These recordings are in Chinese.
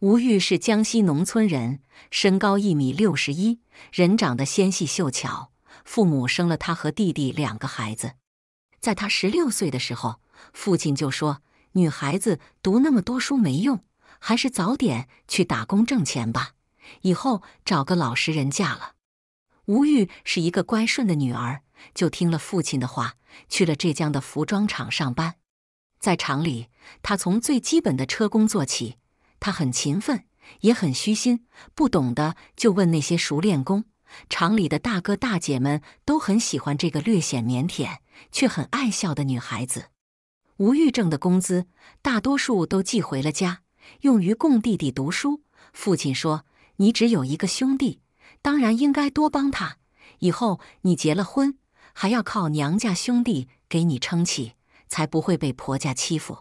吴玉是江西农村人，身高一米六十一，人长得纤细秀巧。父母生了他和弟弟两个孩子。在他十六岁的时候，父亲就说：“女孩子读那么多书没用，还是早点去打工挣钱吧，以后找个老实人嫁了。”吴玉是一个乖顺的女儿，就听了父亲的话，去了浙江的服装厂上班。在厂里，她从最基本的车工做起。他很勤奋，也很虚心，不懂的就问那些熟练工。厂里的大哥大姐们都很喜欢这个略显腼腆却很爱笑的女孩子。吴玉挣的工资，大多数都寄回了家，用于供弟弟读书。父亲说：“你只有一个兄弟，当然应该多帮他。以后你结了婚，还要靠娘家兄弟给你撑起，才不会被婆家欺负。”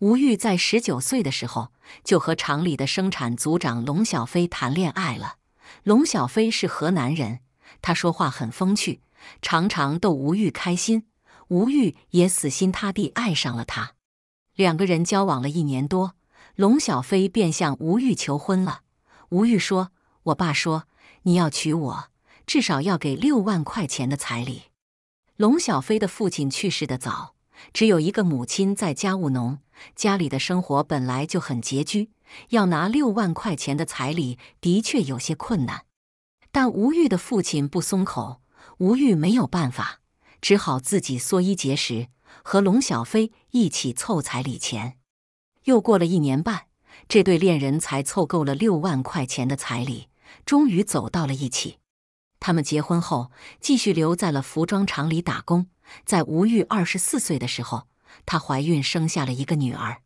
吴玉在十九岁的时候。就和厂里的生产组长龙小飞谈恋爱了。龙小飞是河南人，他说话很风趣，常常逗吴玉开心。吴玉也死心塌地爱上了他。两个人交往了一年多，龙小飞便向吴玉求婚了。吴玉说：“我爸说，你要娶我，至少要给六万块钱的彩礼。”龙小飞的父亲去世的早，只有一个母亲在家务农。家里的生活本来就很拮据，要拿六万块钱的彩礼的确有些困难。但吴玉的父亲不松口，吴玉没有办法，只好自己缩衣节食，和龙小飞一起凑彩礼钱。又过了一年半，这对恋人才凑够了六万块钱的彩礼，终于走到了一起。他们结婚后，继续留在了服装厂里打工。在吴玉二十四岁的时候。她怀孕生下了一个女儿，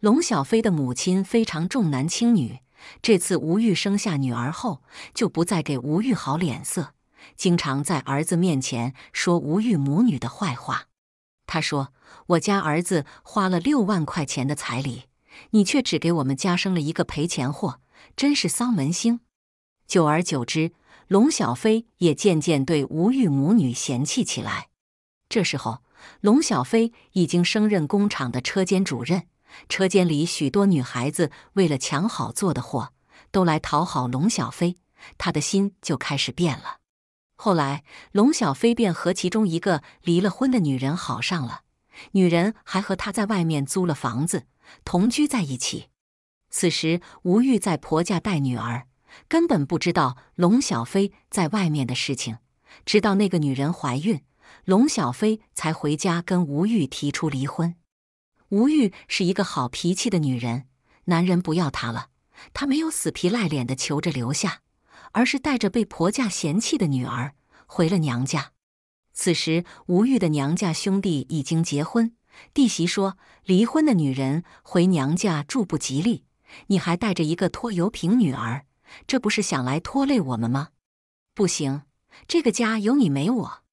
龙小飞的母亲非常重男轻女。这次吴玉生下女儿后，就不再给吴玉好脸色，经常在儿子面前说吴玉母女的坏话。她说：“我家儿子花了六万块钱的彩礼，你却只给我们家生了一个赔钱货，真是丧门星。”久而久之，龙小飞也渐渐对吴玉母女嫌弃起来。这时候，龙小飞已经升任工厂的车间主任，车间里许多女孩子为了抢好做的活，都来讨好龙小飞，他的心就开始变了。后来，龙小飞便和其中一个离了婚的女人好上了，女人还和他在外面租了房子同居在一起。此时，吴玉在婆家带女儿，根本不知道龙小飞在外面的事情，直到那个女人怀孕。龙小飞才回家跟吴玉提出离婚。吴玉是一个好脾气的女人，男人不要她了，她没有死皮赖脸的求着留下，而是带着被婆家嫌弃的女儿回了娘家。此时，吴玉的娘家兄弟已经结婚，弟媳说：“离婚的女人回娘家住不吉利，你还带着一个拖油瓶女儿，这不是想来拖累我们吗？”不行，这个家有你没我。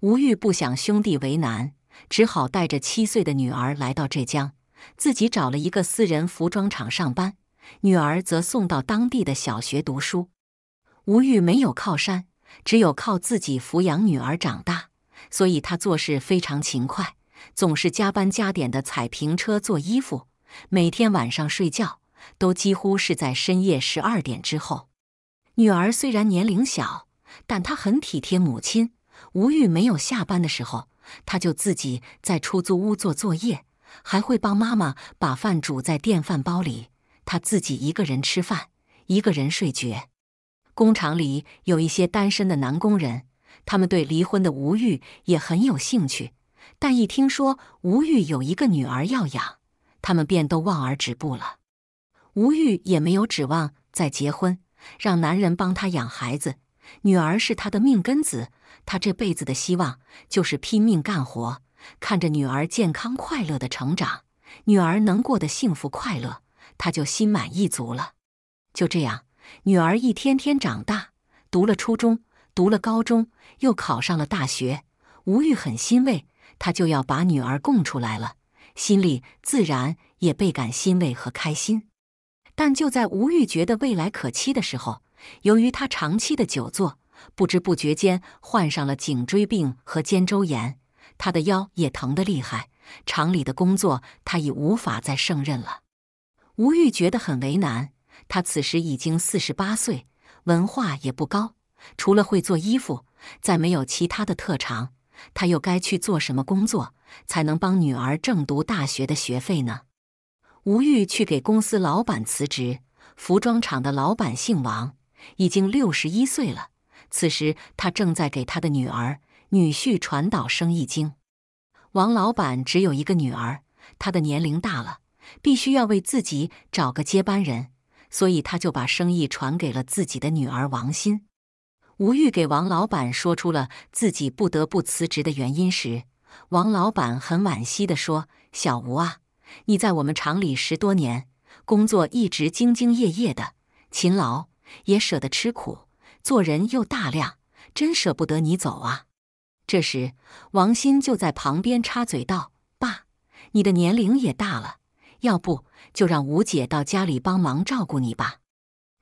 吴玉不想兄弟为难，只好带着七岁的女儿来到浙江，自己找了一个私人服装厂上班，女儿则送到当地的小学读书。吴玉没有靠山，只有靠自己抚养女儿长大，所以他做事非常勤快，总是加班加点的踩平车做衣服。每天晚上睡觉都几乎是在深夜十二点之后。女儿虽然年龄小，但她很体贴母亲。吴玉没有下班的时候，他就自己在出租屋做作业，还会帮妈妈把饭煮在电饭煲里。他自己一个人吃饭，一个人睡觉。工厂里有一些单身的男工人，他们对离婚的吴玉也很有兴趣，但一听说吴玉有一个女儿要养，他们便都望而止步了。吴玉也没有指望再结婚，让男人帮他养孩子。女儿是他的命根子，他这辈子的希望就是拼命干活，看着女儿健康快乐的成长，女儿能过得幸福快乐，他就心满意足了。就这样，女儿一天天长大，读了初中，读了高中，又考上了大学。吴玉很欣慰，他就要把女儿供出来了，心里自然也倍感欣慰和开心。但就在吴玉觉得未来可期的时候，由于他长期的久坐，不知不觉间患上了颈椎病和肩周炎，他的腰也疼得厉害。厂里的工作他已无法再胜任了。吴玉觉得很为难，他此时已经四十八岁，文化也不高，除了会做衣服，再没有其他的特长。他又该去做什么工作才能帮女儿挣读大学的学费呢？吴玉去给公司老板辞职。服装厂的老板姓王。已经六十一岁了，此时他正在给他的女儿、女婿传导生意经。王老板只有一个女儿，她的年龄大了，必须要为自己找个接班人，所以他就把生意传给了自己的女儿王鑫。吴玉给王老板说出了自己不得不辞职的原因时，王老板很惋惜地说：“小吴啊，你在我们厂里十多年，工作一直兢兢业业的，勤劳。”也舍得吃苦，做人又大量，真舍不得你走啊！这时，王鑫就在旁边插嘴道：“爸，你的年龄也大了，要不就让吴姐到家里帮忙照顾你吧。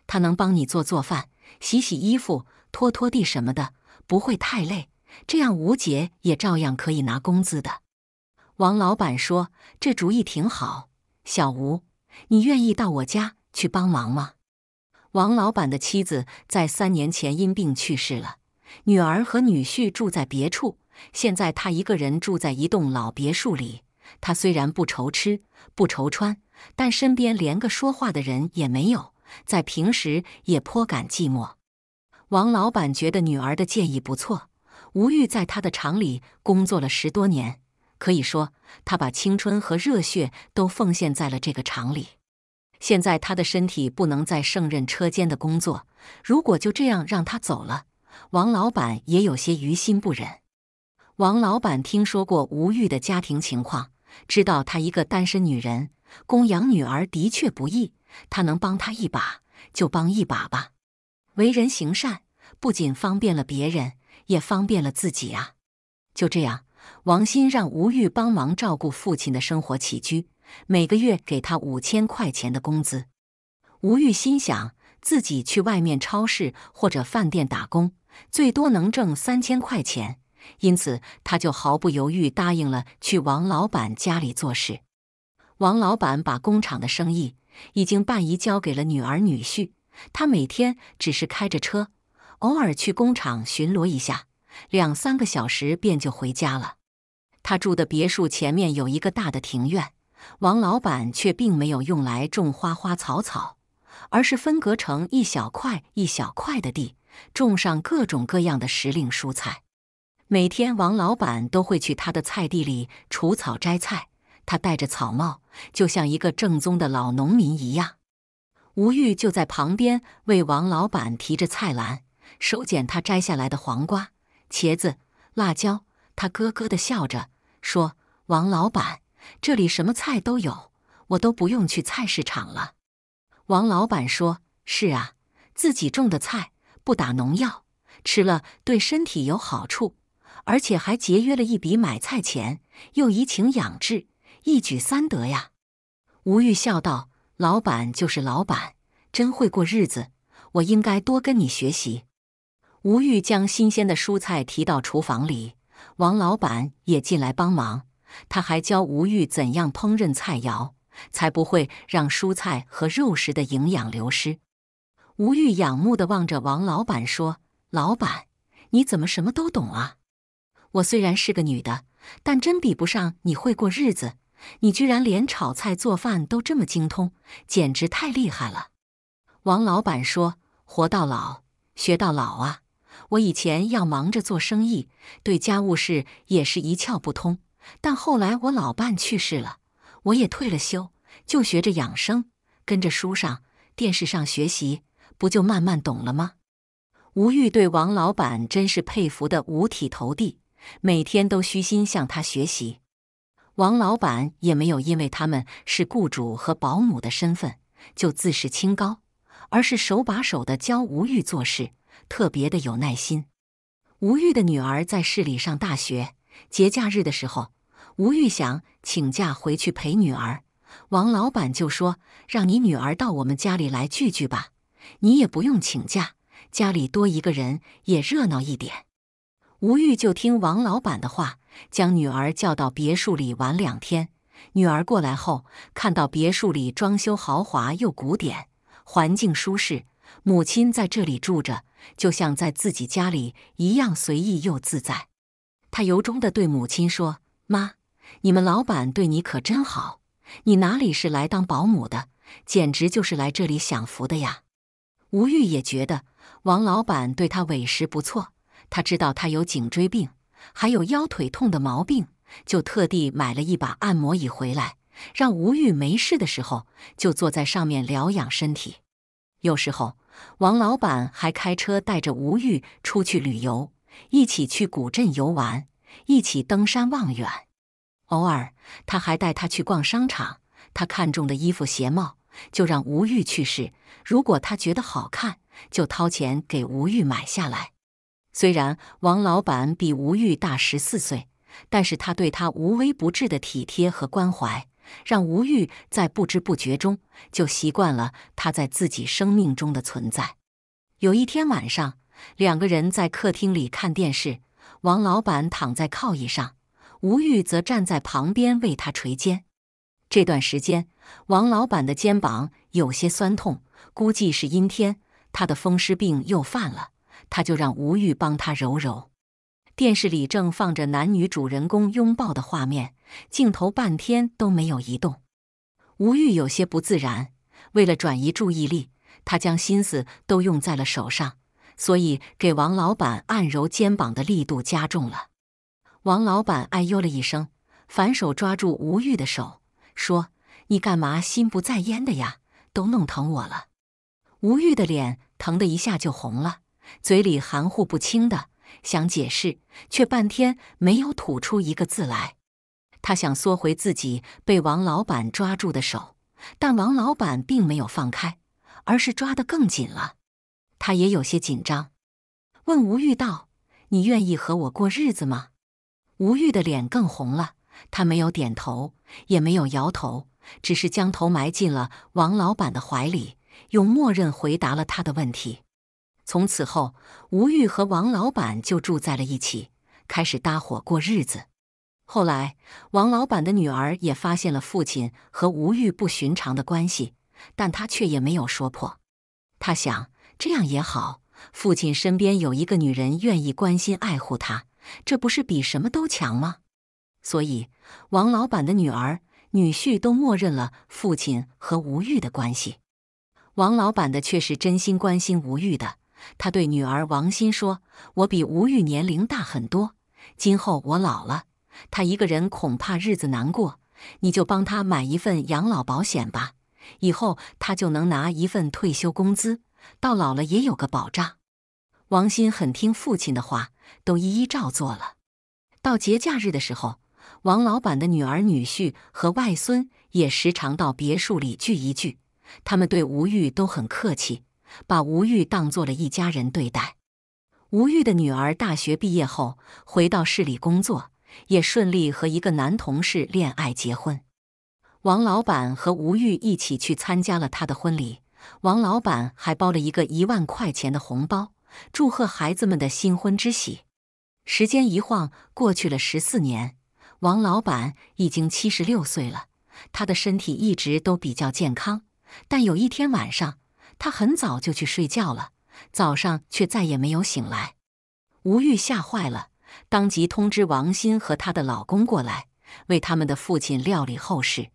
她能帮你做做饭、洗洗衣服、拖拖地什么的，不会太累。这样，吴姐也照样可以拿工资的。”王老板说：“这主意挺好，小吴，你愿意到我家去帮忙吗？”王老板的妻子在三年前因病去世了，女儿和女婿住在别处，现在他一个人住在一栋老别墅里。他虽然不愁吃不愁穿，但身边连个说话的人也没有，在平时也颇感寂寞。王老板觉得女儿的建议不错。吴玉在他的厂里工作了十多年，可以说他把青春和热血都奉献在了这个厂里。现在他的身体不能再胜任车间的工作，如果就这样让他走了，王老板也有些于心不忍。王老板听说过吴玉的家庭情况，知道她一个单身女人供养女儿的确不易，他能帮她一把就帮一把吧。为人行善，不仅方便了别人，也方便了自己啊。就这样，王鑫让吴玉帮忙照顾父亲的生活起居。每个月给他五千块钱的工资，吴玉心想自己去外面超市或者饭店打工，最多能挣三千块钱，因此他就毫不犹豫答应了去王老板家里做事。王老板把工厂的生意已经半移交给了女儿女婿，他每天只是开着车，偶尔去工厂巡逻一下，两三个小时便就回家了。他住的别墅前面有一个大的庭院。王老板却并没有用来种花花草草，而是分隔成一小块一小块的地，种上各种各样的时令蔬菜。每天，王老板都会去他的菜地里除草摘菜。他戴着草帽，就像一个正宗的老农民一样。吴玉就在旁边为王老板提着菜篮，收捡他摘下来的黄瓜、茄子、辣椒。他咯咯地笑着说：“王老板。”这里什么菜都有，我都不用去菜市场了。王老板说：“是啊，自己种的菜不打农药，吃了对身体有好处，而且还节约了一笔买菜钱，又怡情养志，一举三得呀。”吴玉笑道：“老板就是老板，真会过日子，我应该多跟你学习。”吴玉将新鲜的蔬菜提到厨房里，王老板也进来帮忙。他还教吴玉怎样烹饪菜肴，才不会让蔬菜和肉食的营养流失。吴玉仰慕地望着王老板说：“老板，你怎么什么都懂啊？我虽然是个女的，但真比不上你会过日子。你居然连炒菜做饭都这么精通，简直太厉害了。”王老板说：“活到老，学到老啊！我以前要忙着做生意，对家务事也是一窍不通。”但后来我老伴去世了，我也退了休，就学着养生，跟着书上、电视上学习，不就慢慢懂了吗？吴玉对王老板真是佩服的五体投地，每天都虚心向他学习。王老板也没有因为他们是雇主和保姆的身份就自视清高，而是手把手的教吴玉做事，特别的有耐心。吴玉的女儿在市里上大学，节假日的时候。吴玉想请假回去陪女儿，王老板就说：“让你女儿到我们家里来聚聚吧，你也不用请假，家里多一个人也热闹一点。”吴玉就听王老板的话，将女儿叫到别墅里玩两天。女儿过来后，看到别墅里装修豪华又古典，环境舒适，母亲在这里住着就像在自己家里一样随意又自在。她由衷地对母亲说：“妈。”你们老板对你可真好，你哪里是来当保姆的，简直就是来这里享福的呀！吴玉也觉得王老板对他委实不错，他知道他有颈椎病，还有腰腿痛的毛病，就特地买了一把按摩椅回来，让吴玉没事的时候就坐在上面疗养身体。有时候，王老板还开车带着吴玉出去旅游，一起去古镇游玩，一起登山望远。偶尔，他还带他去逛商场，他看中的衣服、鞋帽，就让吴玉去试。如果他觉得好看，就掏钱给吴玉买下来。虽然王老板比吴玉大十四岁，但是他对他无微不至的体贴和关怀，让吴玉在不知不觉中就习惯了他在自己生命中的存在。有一天晚上，两个人在客厅里看电视，王老板躺在靠椅上。吴玉则站在旁边为他捶肩。这段时间，王老板的肩膀有些酸痛，估计是阴天，他的风湿病又犯了，他就让吴玉帮他揉揉。电视里正放着男女主人公拥抱的画面，镜头半天都没有移动。吴玉有些不自然，为了转移注意力，他将心思都用在了手上，所以给王老板按揉肩膀的力度加重了。王老板哎呦了一声，反手抓住吴玉的手，说：“你干嘛心不在焉的呀？都弄疼我了。”吴玉的脸疼的一下就红了，嘴里含糊不清的想解释，却半天没有吐出一个字来。他想缩回自己被王老板抓住的手，但王老板并没有放开，而是抓得更紧了。他也有些紧张，问吴玉道：“你愿意和我过日子吗？”吴玉的脸更红了，他没有点头，也没有摇头，只是将头埋进了王老板的怀里，用默认回答了他的问题。从此后，吴玉和王老板就住在了一起，开始搭伙过日子。后来，王老板的女儿也发现了父亲和吴玉不寻常的关系，但她却也没有说破。她想，这样也好，父亲身边有一个女人愿意关心爱护他。这不是比什么都强吗？所以，王老板的女儿、女婿都默认了父亲和吴玉的关系。王老板的却是真心关心吴玉的。他对女儿王心说：“我比吴玉年龄大很多，今后我老了，他一个人恐怕日子难过，你就帮他买一份养老保险吧，以后他就能拿一份退休工资，到老了也有个保障。”王鑫很听父亲的话，都一一照做了。到节假日的时候，王老板的女儿、女婿和外孙也时常到别墅里聚一聚。他们对吴玉都很客气，把吴玉当做了一家人对待。吴玉的女儿大学毕业后回到市里工作，也顺利和一个男同事恋爱结婚。王老板和吴玉一起去参加了他的婚礼，王老板还包了一个一万块钱的红包。祝贺孩子们的新婚之喜。时间一晃过去了十四年，王老板已经七十六岁了，他的身体一直都比较健康。但有一天晚上，他很早就去睡觉了，早上却再也没有醒来。吴玉吓坏了，当即通知王鑫和她的老公过来，为他们的父亲料理后事。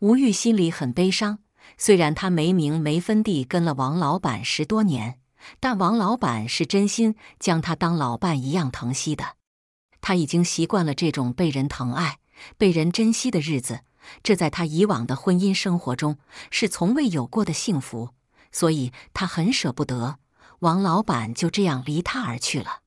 吴玉心里很悲伤，虽然他没名没分地跟了王老板十多年。但王老板是真心将她当老伴一样疼惜的，他已经习惯了这种被人疼爱、被人珍惜的日子，这在他以往的婚姻生活中是从未有过的幸福，所以他很舍不得王老板就这样离他而去了。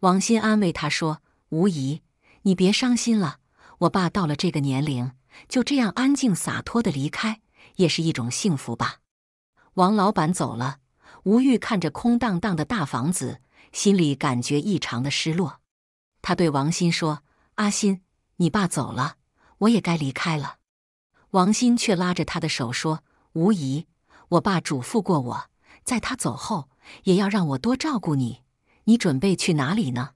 王鑫安慰他说：“吴姨，你别伤心了，我爸到了这个年龄，就这样安静洒脱的离开，也是一种幸福吧。”王老板走了。吴玉看着空荡荡的大房子，心里感觉异常的失落。他对王鑫说：“阿鑫，你爸走了，我也该离开了。”王鑫却拉着他的手说：“无疑，我爸嘱咐过我，在他走后也要让我多照顾你。你准备去哪里呢？”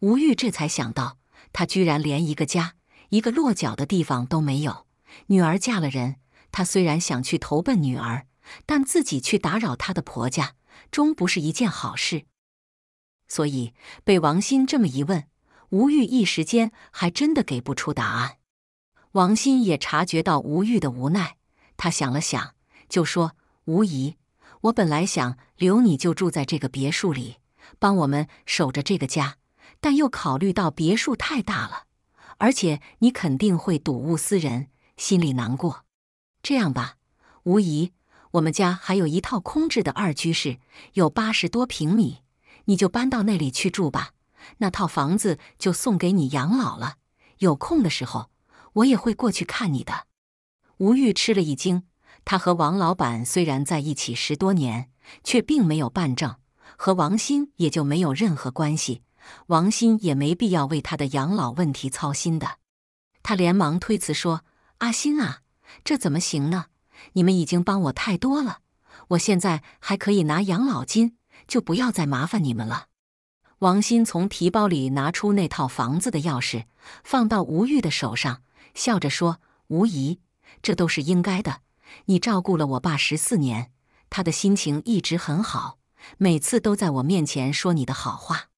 吴玉这才想到，他居然连一个家、一个落脚的地方都没有。女儿嫁了人，他虽然想去投奔女儿。但自己去打扰她的婆家，终不是一件好事。所以被王鑫这么一问，吴玉一时间还真的给不出答案。王鑫也察觉到吴玉的无奈，他想了想，就说：“无疑，我本来想留你就住在这个别墅里，帮我们守着这个家，但又考虑到别墅太大了，而且你肯定会睹物思人，心里难过。这样吧，无疑。”我们家还有一套空置的二居室，有八十多平米，你就搬到那里去住吧。那套房子就送给你养老了。有空的时候，我也会过去看你的。吴玉吃了一惊，他和王老板虽然在一起十多年，却并没有办证，和王鑫也就没有任何关系。王鑫也没必要为他的养老问题操心的。他连忙推辞说：“阿鑫啊，这怎么行呢？”你们已经帮我太多了，我现在还可以拿养老金，就不要再麻烦你们了。王鑫从提包里拿出那套房子的钥匙，放到吴玉的手上，笑着说：“吴姨，这都是应该的。你照顾了我爸十四年，他的心情一直很好，每次都在我面前说你的好话。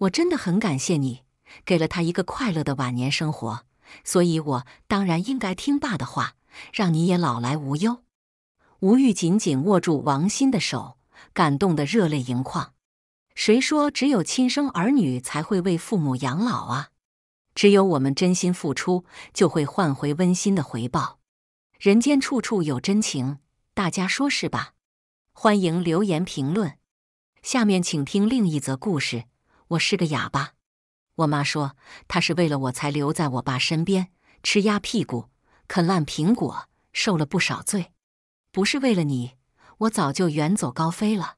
我真的很感谢你，给了他一个快乐的晚年生活。所以我当然应该听爸的话。”让你也老来无忧。吴玉紧紧握住王鑫的手，感动得热泪盈眶。谁说只有亲生儿女才会为父母养老啊？只有我们真心付出，就会换回温馨的回报。人间处处有真情，大家说是吧？欢迎留言评论。下面请听另一则故事。我是个哑巴，我妈说她是为了我才留在我爸身边，吃鸭屁股。啃烂苹果，受了不少罪。不是为了你，我早就远走高飞了。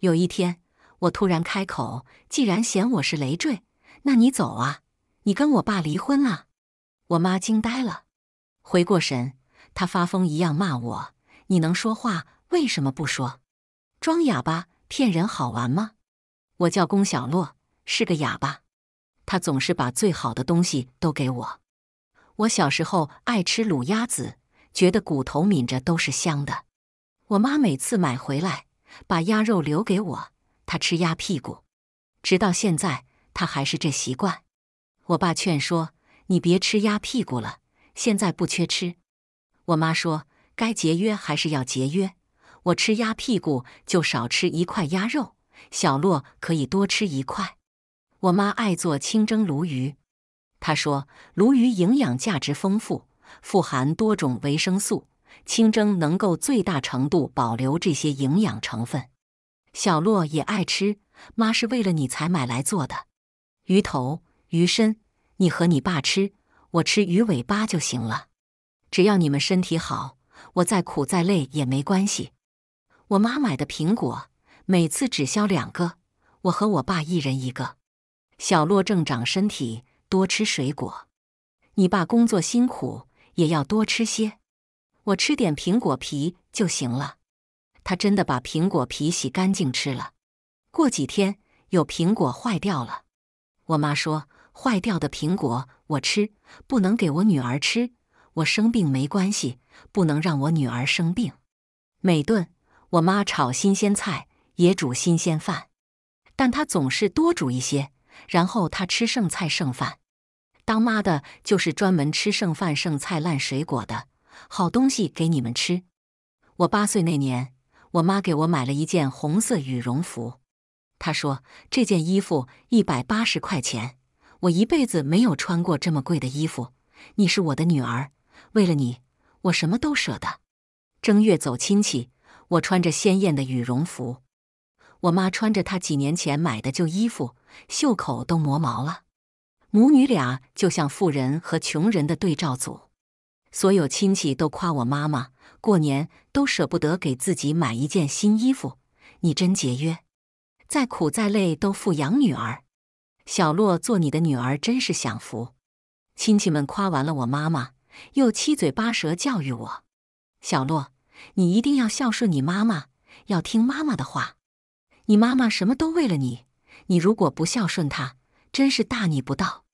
有一天，我突然开口：“既然嫌我是累赘，那你走啊！你跟我爸离婚了。”我妈惊呆了，回过神，她发疯一样骂我：“你能说话，为什么不说？装哑巴骗人好玩吗？”我叫龚小洛，是个哑巴。他总是把最好的东西都给我。我小时候爱吃卤鸭子，觉得骨头抿着都是香的。我妈每次买回来，把鸭肉留给我，她吃鸭屁股。直到现在，她还是这习惯。我爸劝说：“你别吃鸭屁股了，现在不缺吃。”我妈说：“该节约还是要节约，我吃鸭屁股就少吃一块鸭肉，小洛可以多吃一块。”我妈爱做清蒸鲈鱼。他说：“鲈鱼营养价值丰富，富含多种维生素，清蒸能够最大程度保留这些营养成分。”小洛也爱吃，妈是为了你才买来做的。鱼头、鱼身，你和你爸吃，我吃鱼尾巴就行了。只要你们身体好，我再苦再累也没关系。我妈买的苹果，每次只削两个，我和我爸一人一个。小洛正长身体。多吃水果，你爸工作辛苦，也要多吃些。我吃点苹果皮就行了。他真的把苹果皮洗干净吃了。过几天有苹果坏掉了，我妈说坏掉的苹果我吃，不能给我女儿吃。我生病没关系，不能让我女儿生病。每顿我妈炒新鲜菜，也煮新鲜饭，但她总是多煮一些，然后她吃剩菜剩饭。当妈的就是专门吃剩饭剩菜烂水果的好东西给你们吃。我八岁那年，我妈给我买了一件红色羽绒服，她说这件衣服一百八十块钱，我一辈子没有穿过这么贵的衣服。你是我的女儿，为了你，我什么都舍得。正月走亲戚，我穿着鲜艳的羽绒服，我妈穿着她几年前买的旧衣服，袖口都磨毛了。母女俩就像富人和穷人的对照组，所有亲戚都夸我妈妈，过年都舍不得给自己买一件新衣服，你真节约，再苦再累都富养女儿。小洛做你的女儿真是享福。亲戚们夸完了我妈妈，又七嘴八舌教育我：小洛，你一定要孝顺你妈妈，要听妈妈的话，你妈妈什么都为了你，你如果不孝顺她。真是大逆不道！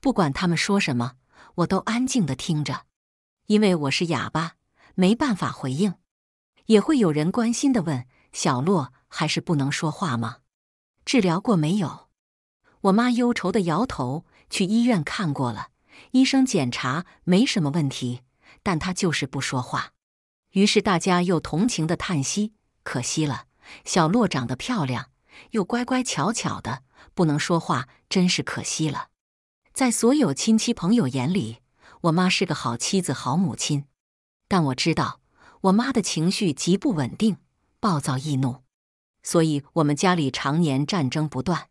不管他们说什么，我都安静的听着，因为我是哑巴，没办法回应。也会有人关心的问：“小洛还是不能说话吗？治疗过没有？”我妈忧愁的摇头：“去医院看过了，医生检查没什么问题，但她就是不说话。”于是大家又同情的叹息：“可惜了，小洛长得漂亮，又乖乖巧巧的。”不能说话，真是可惜了。在所有亲戚朋友眼里，我妈是个好妻子、好母亲。但我知道，我妈的情绪极不稳定，暴躁易怒，所以我们家里常年战争不断。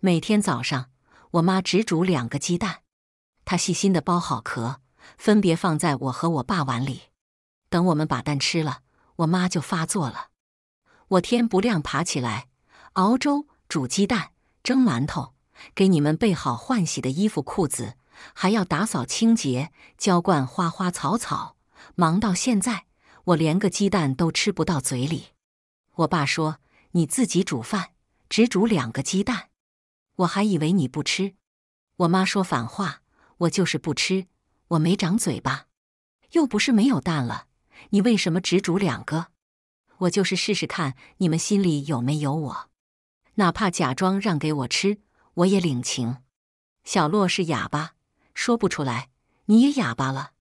每天早上，我妈只煮两个鸡蛋，她细心的剥好壳，分别放在我和我爸碗里。等我们把蛋吃了，我妈就发作了。我天不亮爬起来熬粥、煮鸡蛋。蒸馒头，给你们备好换洗的衣服、裤子，还要打扫清洁、浇灌花花草草，忙到现在，我连个鸡蛋都吃不到嘴里。我爸说：“你自己煮饭，只煮两个鸡蛋。”我还以为你不吃。我妈说反话：“我就是不吃，我没长嘴巴，又不是没有蛋了，你为什么只煮两个？我就是试试看你们心里有没有我。”哪怕假装让给我吃，我也领情。小洛是哑巴，说不出来。你也哑巴了，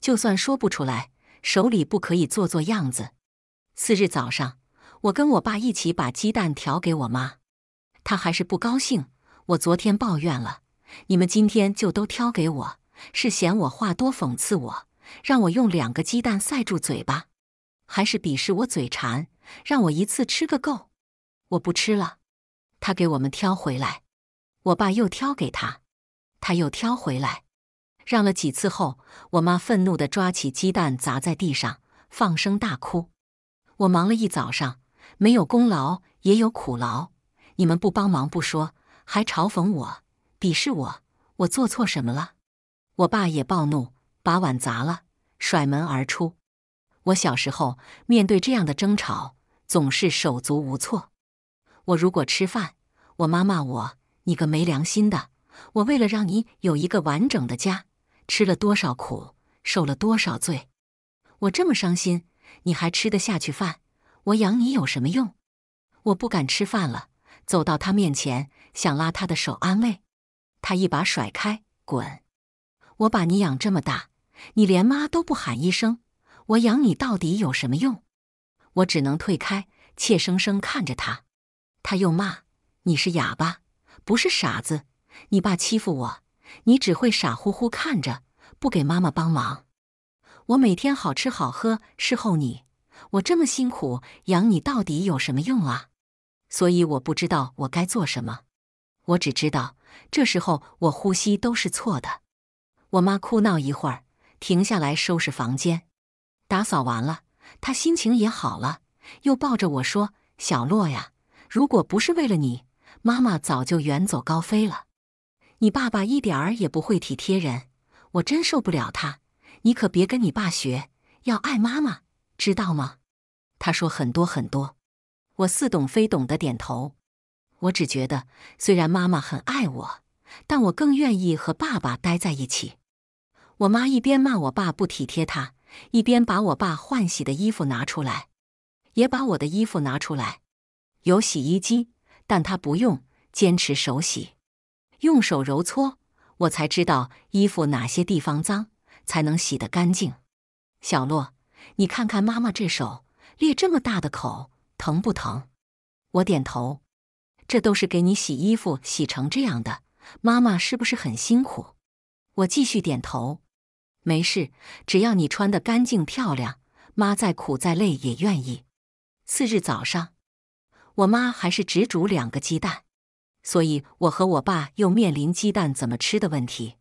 就算说不出来，手里不可以做做样子。次日早上，我跟我爸一起把鸡蛋挑给我妈，她还是不高兴。我昨天抱怨了，你们今天就都挑给我，是嫌我话多讽刺我，让我用两个鸡蛋塞住嘴巴，还是鄙视我嘴馋，让我一次吃个够？我不吃了。他给我们挑回来，我爸又挑给他，他又挑回来，让了几次后，我妈愤怒的抓起鸡蛋砸在地上，放声大哭。我忙了一早上，没有功劳也有苦劳，你们不帮忙不说，还嘲讽我，鄙视我，我做错什么了？我爸也暴怒，把碗砸了，甩门而出。我小时候面对这样的争吵，总是手足无措。我如果吃饭，我妈骂我：“你个没良心的！”我为了让你有一个完整的家，吃了多少苦，受了多少罪，我这么伤心，你还吃得下去饭？我养你有什么用？我不敢吃饭了，走到他面前，想拉他的手安慰，他一把甩开，滚！我把你养这么大，你连妈都不喊一声，我养你到底有什么用？我只能退开，怯生生看着他。他又骂：“你是哑巴，不是傻子。你爸欺负我，你只会傻乎乎看着，不给妈妈帮忙。我每天好吃好喝伺候你，我这么辛苦养你，到底有什么用啊？所以我不知道我该做什么。我只知道，这时候我呼吸都是错的。”我妈哭闹一会儿，停下来收拾房间，打扫完了，她心情也好了，又抱着我说：“小洛呀。”如果不是为了你，妈妈早就远走高飞了。你爸爸一点儿也不会体贴人，我真受不了他。你可别跟你爸学，要爱妈妈，知道吗？他说很多很多，我似懂非懂的点头。我只觉得，虽然妈妈很爱我，但我更愿意和爸爸待在一起。我妈一边骂我爸不体贴她，一边把我爸换洗的衣服拿出来，也把我的衣服拿出来。有洗衣机，但他不用，坚持手洗，用手揉搓，我才知道衣服哪些地方脏，才能洗得干净。小洛，你看看妈妈这手，裂这么大的口，疼不疼？我点头。这都是给你洗衣服洗成这样的，妈妈是不是很辛苦？我继续点头。没事，只要你穿得干净漂亮，妈再苦再累也愿意。次日早上。我妈还是只煮两个鸡蛋，所以我和我爸又面临鸡蛋怎么吃的问题。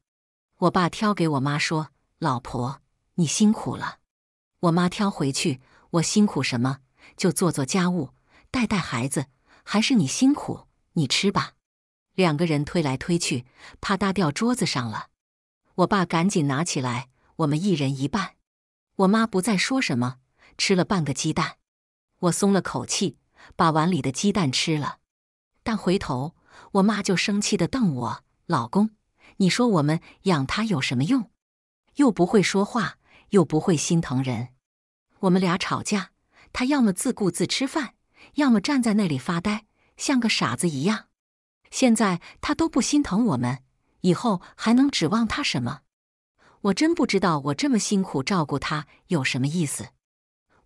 我爸挑给我妈说：“老婆，你辛苦了。”我妈挑回去，我辛苦什么？就做做家务，带带孩子，还是你辛苦，你吃吧。两个人推来推去，啪嗒掉桌子上了。我爸赶紧拿起来，我们一人一半。我妈不再说什么，吃了半个鸡蛋，我松了口气。把碗里的鸡蛋吃了，但回头我妈就生气地瞪我。老公，你说我们养他有什么用？又不会说话，又不会心疼人。我们俩吵架，他要么自顾自吃饭，要么站在那里发呆，像个傻子一样。现在他都不心疼我们，以后还能指望他什么？我真不知道我这么辛苦照顾他有什么意思。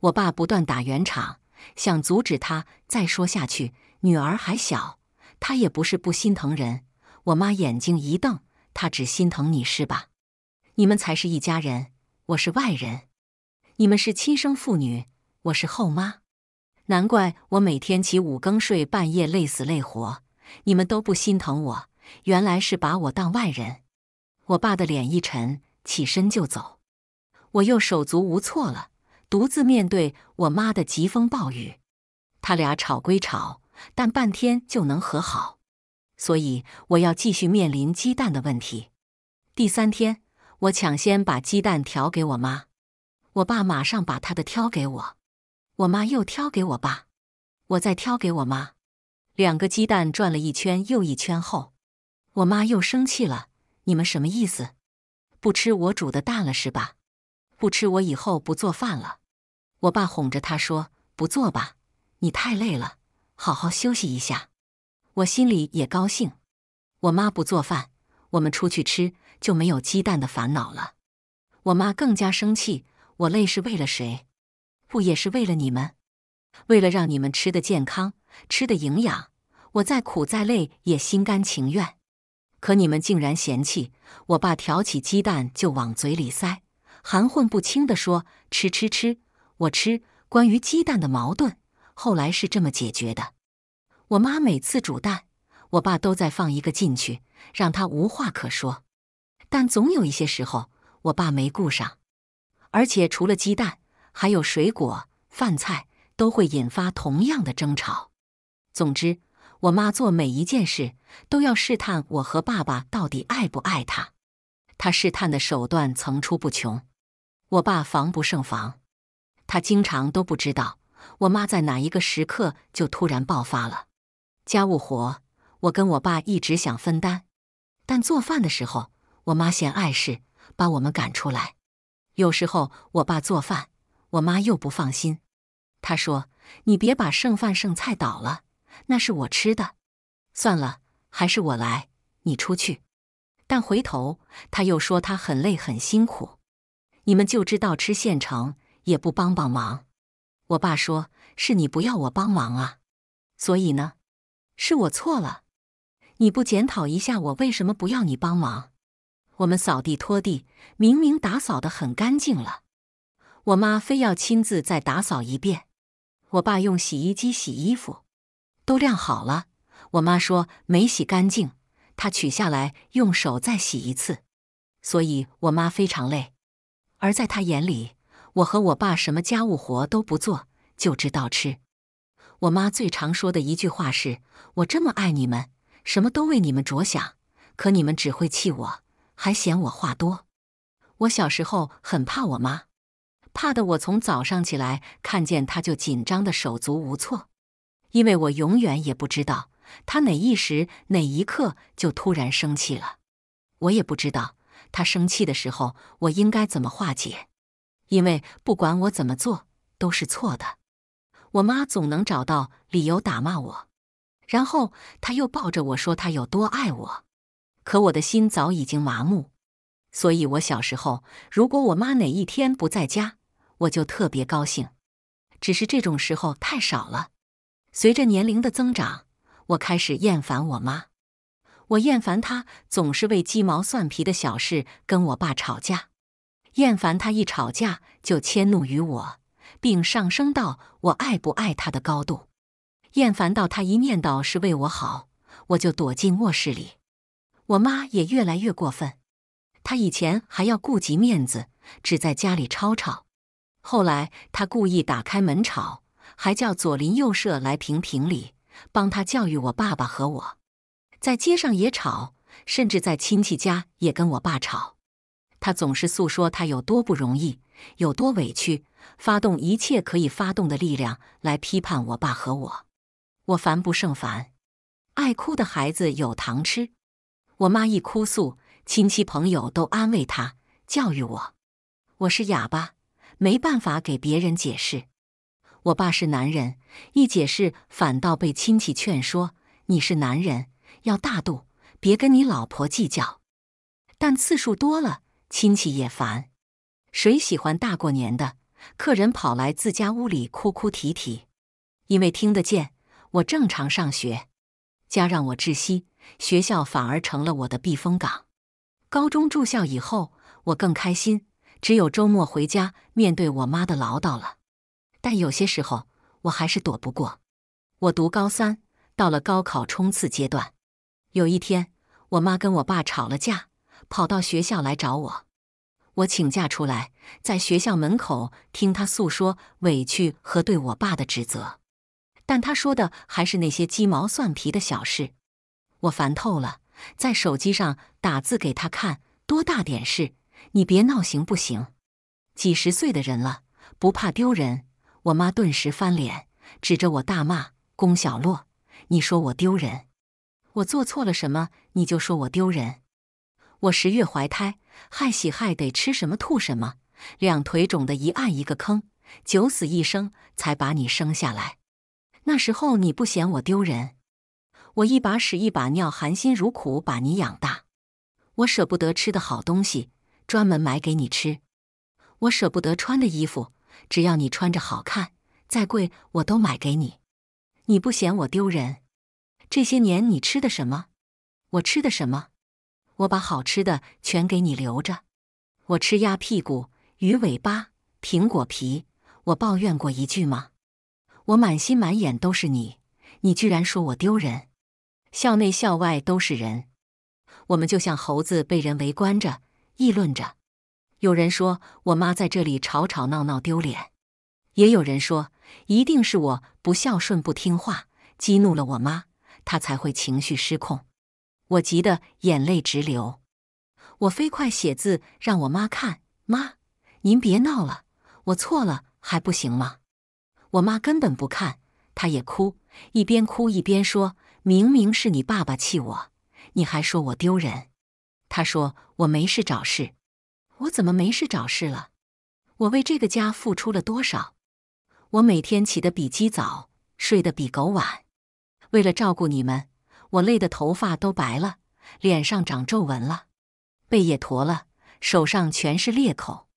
我爸不断打圆场。想阻止他再说下去，女儿还小，她也不是不心疼人。我妈眼睛一瞪，她只心疼你是吧？你们才是一家人，我是外人。你们是亲生父女，我是后妈，难怪我每天起五更睡，半夜累死累活，你们都不心疼我，原来是把我当外人。我爸的脸一沉，起身就走，我又手足无措了。独自面对我妈的疾风暴雨，他俩吵归吵，但半天就能和好。所以我要继续面临鸡蛋的问题。第三天，我抢先把鸡蛋挑给我妈，我爸马上把他的挑给我，我妈又挑给我爸，我再挑给我妈。两个鸡蛋转了一圈又一圈后，我妈又生气了：“你们什么意思？不吃我煮的蛋了是吧？”不吃，我以后不做饭了。我爸哄着他说：“不做吧，你太累了，好好休息一下。”我心里也高兴。我妈不做饭，我们出去吃就没有鸡蛋的烦恼了。我妈更加生气：“我累是为了谁？不也是为了你们？为了让你们吃的健康、吃的营养，我再苦再累也心甘情愿。可你们竟然嫌弃！”我爸挑起鸡蛋就往嘴里塞。含混不清地说：“吃吃吃，我吃。”关于鸡蛋的矛盾，后来是这么解决的：我妈每次煮蛋，我爸都在放一个进去，让他无话可说。但总有一些时候，我爸没顾上。而且除了鸡蛋，还有水果、饭菜都会引发同样的争吵。总之，我妈做每一件事都要试探我和爸爸到底爱不爱她。她试探的手段层出不穷。我爸防不胜防，他经常都不知道我妈在哪一个时刻就突然爆发了。家务活，我跟我爸一直想分担，但做饭的时候，我妈嫌碍事，把我们赶出来。有时候我爸做饭，我妈又不放心，她说：“你别把剩饭剩菜倒了，那是我吃的。”算了，还是我来，你出去。但回头他又说他很累，很辛苦。你们就知道吃现成，也不帮帮忙。我爸说：“是你不要我帮忙啊，所以呢，是我错了。你不检讨一下，我为什么不要你帮忙？我们扫地拖地，明明打扫的很干净了，我妈非要亲自再打扫一遍。我爸用洗衣机洗衣服，都晾好了，我妈说没洗干净，她取下来用手再洗一次，所以我妈非常累。”而在他眼里，我和我爸什么家务活都不做，就知道吃。我妈最常说的一句话是：“我这么爱你们，什么都为你们着想，可你们只会气我，还嫌我话多。”我小时候很怕我妈，怕的我从早上起来看见她就紧张的手足无措，因为我永远也不知道她哪一时哪一刻就突然生气了，我也不知道。他生气的时候，我应该怎么化解？因为不管我怎么做，都是错的。我妈总能找到理由打骂我，然后她又抱着我说她有多爱我。可我的心早已经麻木，所以我小时候，如果我妈哪一天不在家，我就特别高兴。只是这种时候太少了。随着年龄的增长，我开始厌烦我妈。我厌烦他总是为鸡毛蒜皮的小事跟我爸吵架，厌烦他一吵架就迁怒于我，并上升到我爱不爱他的高度，厌烦到他一念叨是为我好，我就躲进卧室里。我妈也越来越过分，她以前还要顾及面子，只在家里吵吵，后来她故意打开门吵，还叫左邻右舍来评评理，帮她教育我爸爸和我。在街上也吵，甚至在亲戚家也跟我爸吵。他总是诉说他有多不容易，有多委屈，发动一切可以发动的力量来批判我爸和我。我烦不胜烦。爱哭的孩子有糖吃。我妈一哭诉，亲戚朋友都安慰她，教育我。我是哑巴，没办法给别人解释。我爸是男人，一解释反倒被亲戚劝说：“你是男人。”要大度，别跟你老婆计较。但次数多了，亲戚也烦。谁喜欢大过年的，客人跑来自家屋里哭哭啼啼？因为听得见，我正常上学，家让我窒息，学校反而成了我的避风港。高中住校以后，我更开心。只有周末回家，面对我妈的唠叨了。但有些时候，我还是躲不过。我读高三，到了高考冲刺阶段。有一天，我妈跟我爸吵了架，跑到学校来找我。我请假出来，在学校门口听她诉说委屈和对我爸的指责。但她说的还是那些鸡毛蒜皮的小事，我烦透了，在手机上打字给她看，多大点事，你别闹行不行？几十岁的人了，不怕丢人？我妈顿时翻脸，指着我大骂：“龚小洛，你说我丢人？”我做错了什么？你就说我丢人？我十月怀胎，害喜害得吃什么吐什么，两腿肿得一按一个坑，九死一生才把你生下来。那时候你不嫌我丢人？我一把屎一把尿，含辛茹苦把你养大。我舍不得吃的好东西，专门买给你吃；我舍不得穿的衣服，只要你穿着好看，再贵我都买给你。你不嫌我丢人？这些年你吃的什么？我吃的什么？我把好吃的全给你留着。我吃鸭屁股、鱼尾巴、苹果皮，我抱怨过一句吗？我满心满眼都是你，你居然说我丢人！校内校外都是人，我们就像猴子被人围观着、议论着。有人说我妈在这里吵吵闹闹丢脸，也有人说一定是我不孝顺、不听话，激怒了我妈。他才会情绪失控，我急得眼泪直流。我飞快写字让我妈看，妈，您别闹了，我错了还不行吗？我妈根本不看，她也哭，一边哭一边说：“明明是你爸爸气我，你还说我丢人。”她说：“我没事找事，我怎么没事找事了？我为这个家付出了多少？我每天起得比鸡早，睡得比狗晚。”为了照顾你们，我累得头发都白了，脸上长皱纹了，背也驼了，手上全是裂口。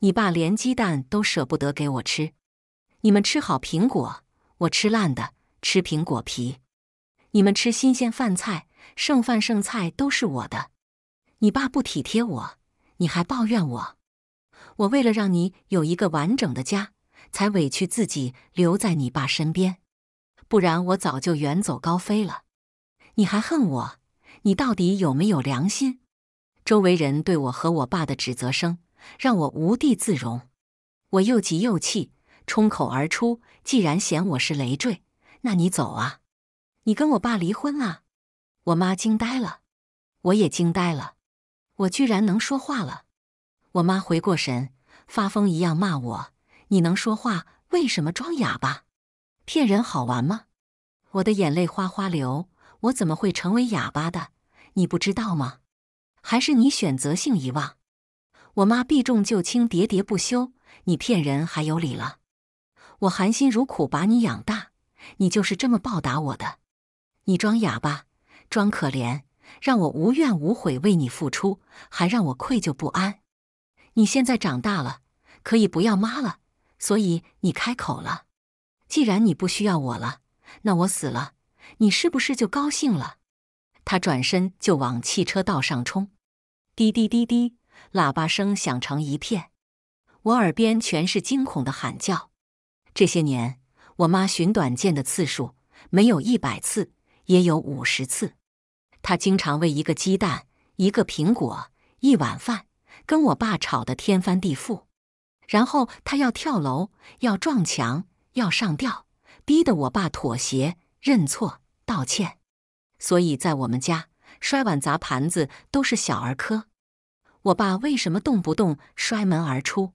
你爸连鸡蛋都舍不得给我吃，你们吃好苹果，我吃烂的，吃苹果皮。你们吃新鲜饭菜，剩饭剩菜都是我的。你爸不体贴我，你还抱怨我。我为了让你有一个完整的家，才委屈自己留在你爸身边。不然我早就远走高飞了。你还恨我？你到底有没有良心？周围人对我和我爸的指责声让我无地自容。我又急又气，冲口而出：“既然嫌我是累赘，那你走啊！你跟我爸离婚啊！”我妈惊呆了，我也惊呆了，我居然能说话了！我妈回过神，发疯一样骂我：“你能说话，为什么装哑巴？”骗人好玩吗？我的眼泪哗哗流，我怎么会成为哑巴的？你不知道吗？还是你选择性遗忘？我妈避重就轻，喋喋不休。你骗人还有理了？我含辛茹苦把你养大，你就是这么报答我的？你装哑巴，装可怜，让我无怨无悔为你付出，还让我愧疚不安。你现在长大了，可以不要妈了，所以你开口了。既然你不需要我了，那我死了，你是不是就高兴了？他转身就往汽车道上冲，滴滴滴滴，喇叭声响成一片，我耳边全是惊恐的喊叫。这些年，我妈寻短见的次数没有一百次，也有五十次。她经常为一个鸡蛋、一个苹果、一碗饭跟我爸吵得天翻地覆，然后她要跳楼，要撞墙。要上吊，逼得我爸妥协、认错、道歉，所以在我们家摔碗砸盘子都是小儿科。我爸为什么动不动摔门而出？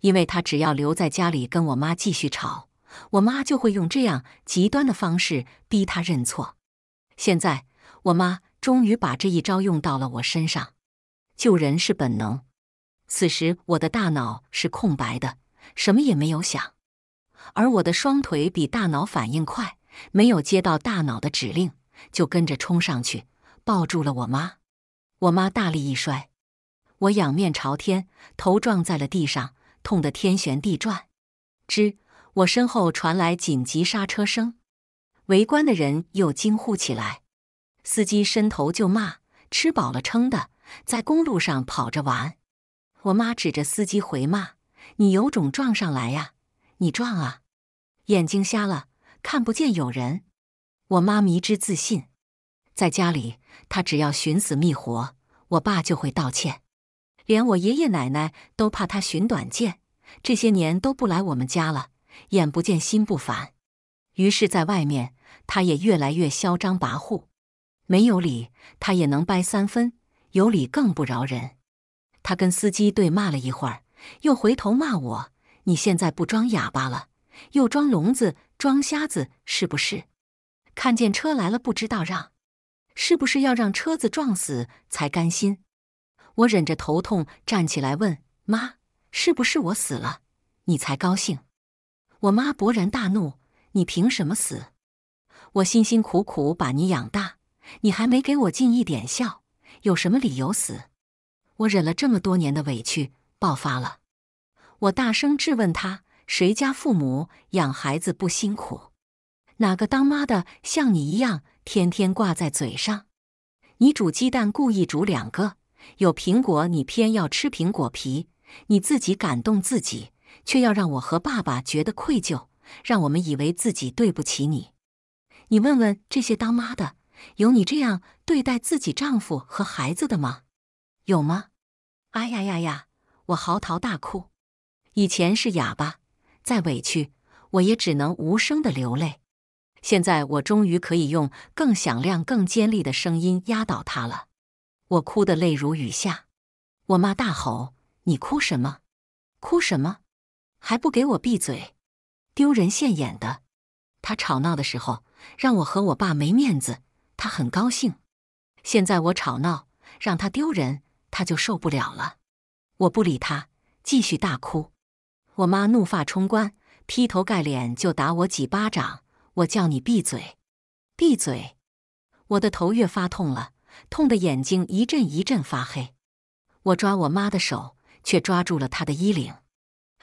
因为他只要留在家里跟我妈继续吵，我妈就会用这样极端的方式逼他认错。现在我妈终于把这一招用到了我身上，救人是本能。此时我的大脑是空白的，什么也没有想。而我的双腿比大脑反应快，没有接到大脑的指令，就跟着冲上去，抱住了我妈。我妈大力一摔，我仰面朝天，头撞在了地上，痛得天旋地转。吱，我身后传来紧急刹车声，围观的人又惊呼起来。司机伸头就骂：“吃饱了撑的，在公路上跑着玩！”我妈指着司机回骂：“你有种撞上来呀！”你撞啊！眼睛瞎了，看不见有人。我妈迷之自信，在家里她只要寻死觅活，我爸就会道歉，连我爷爷奶奶都怕她寻短见，这些年都不来我们家了，眼不见心不烦。于是，在外面她也越来越嚣张跋扈，没有理她也能掰三分，有理更不饶人。她跟司机对骂了一会儿，又回头骂我。你现在不装哑巴了，又装聋子、装瞎子，是不是？看见车来了不知道让，是不是要让车子撞死才甘心？我忍着头痛站起来问妈：“是不是我死了，你才高兴？”我妈勃然大怒：“你凭什么死？我辛辛苦苦把你养大，你还没给我尽一点孝，有什么理由死？我忍了这么多年的委屈，爆发了。”我大声质问他：“谁家父母养孩子不辛苦？哪个当妈的像你一样天天挂在嘴上？你煮鸡蛋故意煮两个，有苹果你偏要吃苹果皮，你自己感动自己，却要让我和爸爸觉得愧疚，让我们以为自己对不起你。你问问这些当妈的，有你这样对待自己丈夫和孩子的吗？有吗？”哎呀呀呀！我嚎啕大哭。以前是哑巴，再委屈我也只能无声的流泪。现在我终于可以用更响亮、更尖利的声音压倒他了。我哭得泪如雨下。我妈大吼：“你哭什么？哭什么？还不给我闭嘴！丢人现眼的！他吵闹的时候让我和我爸没面子，他很高兴。现在我吵闹让他丢人，他就受不了了。”我不理他，继续大哭。我妈怒发冲冠，劈头盖脸就打我几巴掌。我叫你闭嘴，闭嘴！我的头越发痛了，痛的眼睛一阵一阵发黑。我抓我妈的手，却抓住了她的衣领。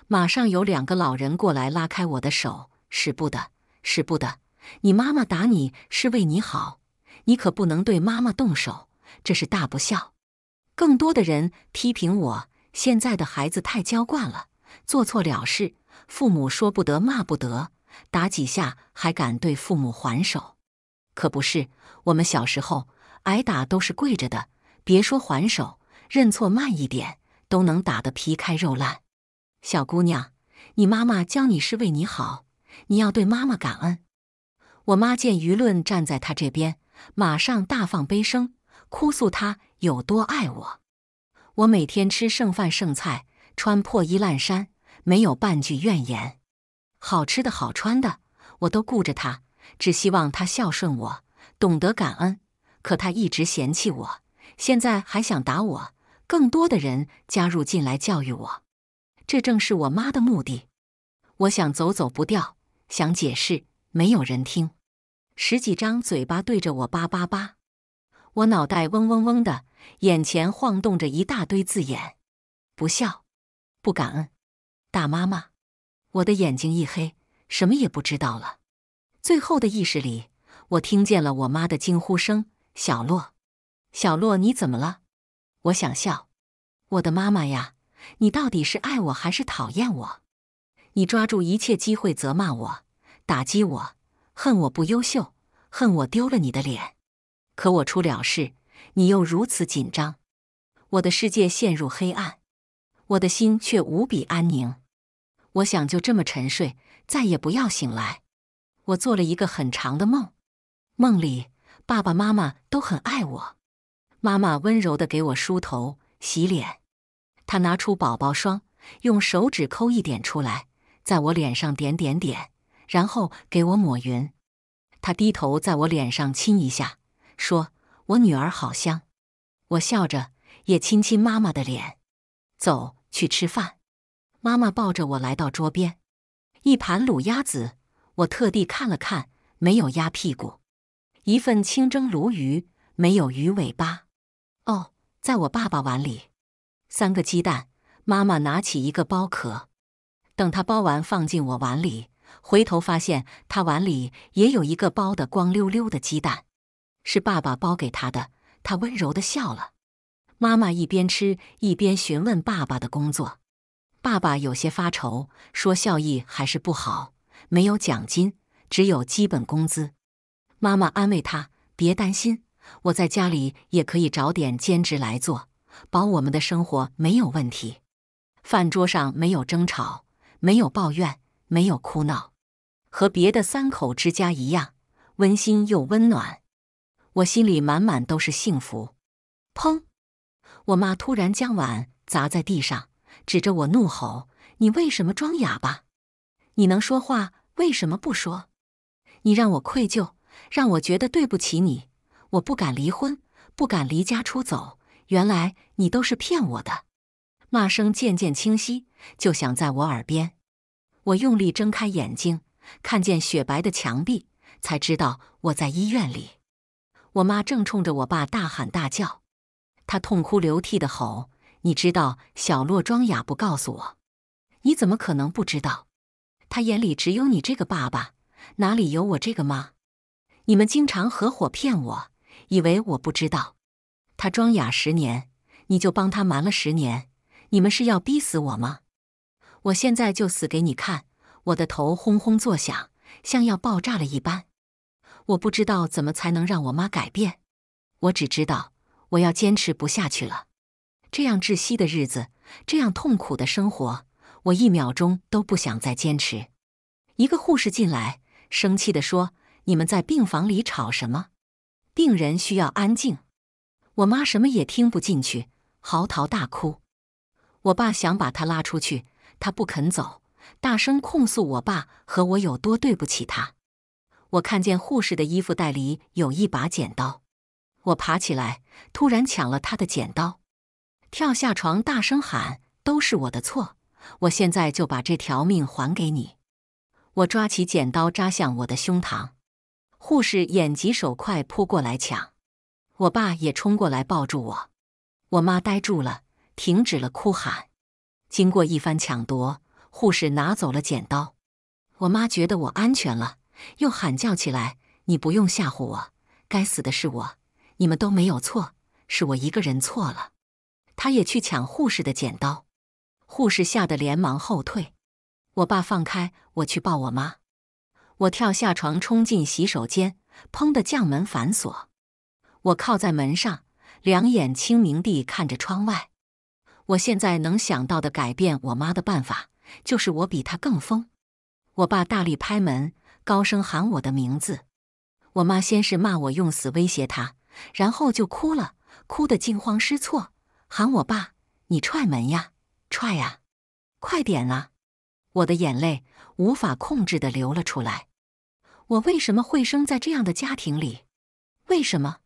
马上有两个老人过来拉开我的手，使不得，使不得！你妈妈打你是为你好，你可不能对妈妈动手，这是大不孝。更多的人批评我，现在的孩子太娇惯了。做错了事，父母说不得，骂不得，打几下还敢对父母还手，可不是？我们小时候挨打都是跪着的，别说还手，认错慢一点都能打得皮开肉烂。小姑娘，你妈妈教你是为你好，你要对妈妈感恩。我妈见舆论站在她这边，马上大放悲声，哭诉她有多爱我。我每天吃剩饭剩菜。穿破衣烂衫，没有半句怨言。好吃的好穿的，我都顾着他，只希望他孝顺我，懂得感恩。可他一直嫌弃我，现在还想打我。更多的人加入进来教育我，这正是我妈的目的。我想走走不掉，想解释，没有人听。十几张嘴巴对着我叭叭叭，我脑袋嗡嗡嗡的，眼前晃动着一大堆字眼：不孝。不感恩，打妈妈！我的眼睛一黑，什么也不知道了。最后的意识里，我听见了我妈的惊呼声：“小洛，小洛，你怎么了？”我想笑，我的妈妈呀，你到底是爱我还是讨厌我？你抓住一切机会责骂我，打击我，恨我不优秀，恨我丢了你的脸。可我出了事，你又如此紧张，我的世界陷入黑暗。我的心却无比安宁。我想就这么沉睡，再也不要醒来。我做了一个很长的梦，梦里爸爸妈妈都很爱我。妈妈温柔的给我梳头、洗脸，她拿出宝宝霜，用手指抠一点出来，在我脸上点点点，然后给我抹匀。她低头在我脸上亲一下，说我女儿好香。我笑着也亲亲妈妈的脸。走去吃饭，妈妈抱着我来到桌边，一盘卤鸭子，我特地看了看，没有鸭屁股；一份清蒸鲈鱼，没有鱼尾巴。哦，在我爸爸碗里，三个鸡蛋，妈妈拿起一个剥壳，等他剥完放进我碗里，回头发现他碗里也有一个剥的光溜溜的鸡蛋，是爸爸剥给他的。他温柔的笑了。妈妈一边吃一边询问爸爸的工作，爸爸有些发愁，说效益还是不好，没有奖金，只有基本工资。妈妈安慰他：“别担心，我在家里也可以找点兼职来做，保我们的生活没有问题。”饭桌上没有争吵，没有抱怨，没有哭闹，和别的三口之家一样，温馨又温暖。我心里满满都是幸福。砰！我妈突然将碗砸在地上，指着我怒吼：“你为什么装哑巴？你能说话，为什么不说？你让我愧疚，让我觉得对不起你。我不敢离婚，不敢离家出走。原来你都是骗我的。”骂声渐渐清晰，就响在我耳边。我用力睁开眼睛，看见雪白的墙壁，才知道我在医院里。我妈正冲着我爸大喊大叫。他痛哭流涕的吼：“你知道小洛庄雅不？告诉我，你怎么可能不知道？他眼里只有你这个爸爸，哪里有我这个妈？你们经常合伙骗我，以为我不知道。他装哑十年，你就帮他瞒了十年，你们是要逼死我吗？我现在就死给你看！我的头轰轰作响，像要爆炸了一般。我不知道怎么才能让我妈改变，我只知道。”我要坚持不下去了，这样窒息的日子，这样痛苦的生活，我一秒钟都不想再坚持。一个护士进来，生气的说：“你们在病房里吵什么？病人需要安静。”我妈什么也听不进去，嚎啕大哭。我爸想把她拉出去，她不肯走，大声控诉我爸和我有多对不起她。我看见护士的衣服袋里有一把剪刀。我爬起来，突然抢了他的剪刀，跳下床，大声喊：“都是我的错！我现在就把这条命还给你！”我抓起剪刀扎向我的胸膛，护士眼疾手快扑过来抢，我爸也冲过来抱住我，我妈呆住了，停止了哭喊。经过一番抢夺，护士拿走了剪刀。我妈觉得我安全了，又喊叫起来：“你不用吓唬我，该死的是我！”你们都没有错，是我一个人错了。他也去抢护士的剪刀，护士吓得连忙后退。我爸放开我，去抱我妈。我跳下床，冲进洗手间，砰的将门反锁。我靠在门上，两眼清明地看着窗外。我现在能想到的改变我妈的办法，就是我比她更疯。我爸大力拍门，高声喊我的名字。我妈先是骂我用死威胁他。然后就哭了，哭得惊慌失措，喊我爸：“你踹门呀，踹呀，快点啊！”我的眼泪无法控制地流了出来。我为什么会生在这样的家庭里？为什么？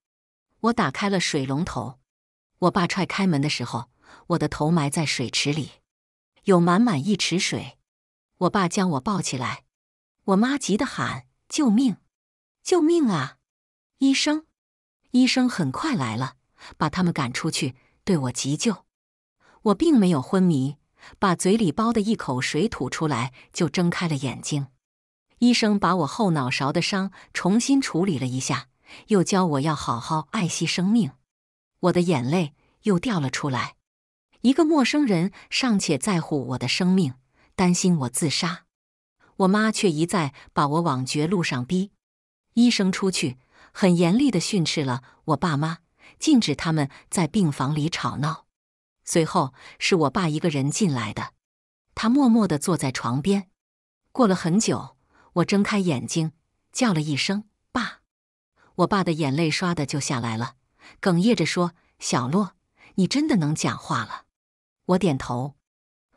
我打开了水龙头。我爸踹开门的时候，我的头埋在水池里，有满满一池水。我爸将我抱起来，我妈急得喊：“救命！救命啊！医生！”医生很快来了，把他们赶出去，对我急救。我并没有昏迷，把嘴里包的一口水吐出来，就睁开了眼睛。医生把我后脑勺的伤重新处理了一下，又教我要好好爱惜生命。我的眼泪又掉了出来。一个陌生人尚且在乎我的生命，担心我自杀，我妈却一再把我往绝路上逼。医生出去。很严厉地训斥了我爸妈，禁止他们在病房里吵闹。随后是我爸一个人进来的，他默默地坐在床边。过了很久，我睁开眼睛，叫了一声“爸”。我爸的眼泪唰的就下来了，哽咽着说：“小洛，你真的能讲话了。”我点头。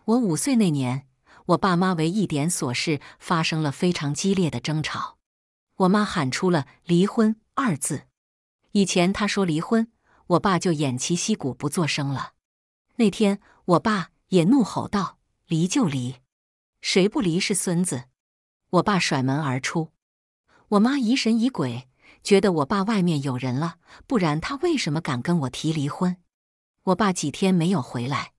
我五岁那年，我爸妈为一点琐事发生了非常激烈的争吵。我妈喊出了“离婚”二字，以前她说离婚，我爸就偃旗息鼓不作声了。那天，我爸也怒吼道：“离就离，谁不离是孙子！”我爸甩门而出。我妈疑神疑鬼，觉得我爸外面有人了，不然他为什么敢跟我提离婚？我爸几天没有回来，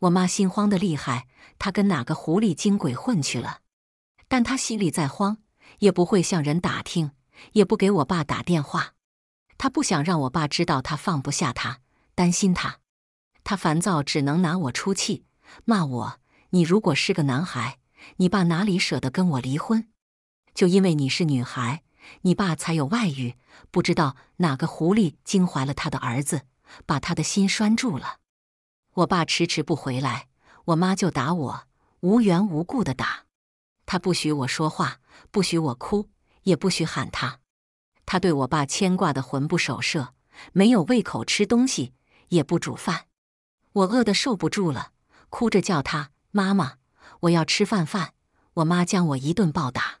我妈心慌的厉害，他跟哪个狐狸精鬼混去了？但他心里在慌。也不会向人打听，也不给我爸打电话。他不想让我爸知道他放不下他，担心他。他烦躁，只能拿我出气，骂我。你如果是个男孩，你爸哪里舍得跟我离婚？就因为你是女孩，你爸才有外遇。不知道哪个狐狸精怀了他的儿子，把他的心拴住了。我爸迟迟不回来，我妈就打我，无缘无故的打。他不许我说话。不许我哭，也不许喊他。他对我爸牵挂的魂不守舍，没有胃口吃东西，也不煮饭。我饿得受不住了，哭着叫他妈妈：“我要吃饭饭。”我妈将我一顿暴打。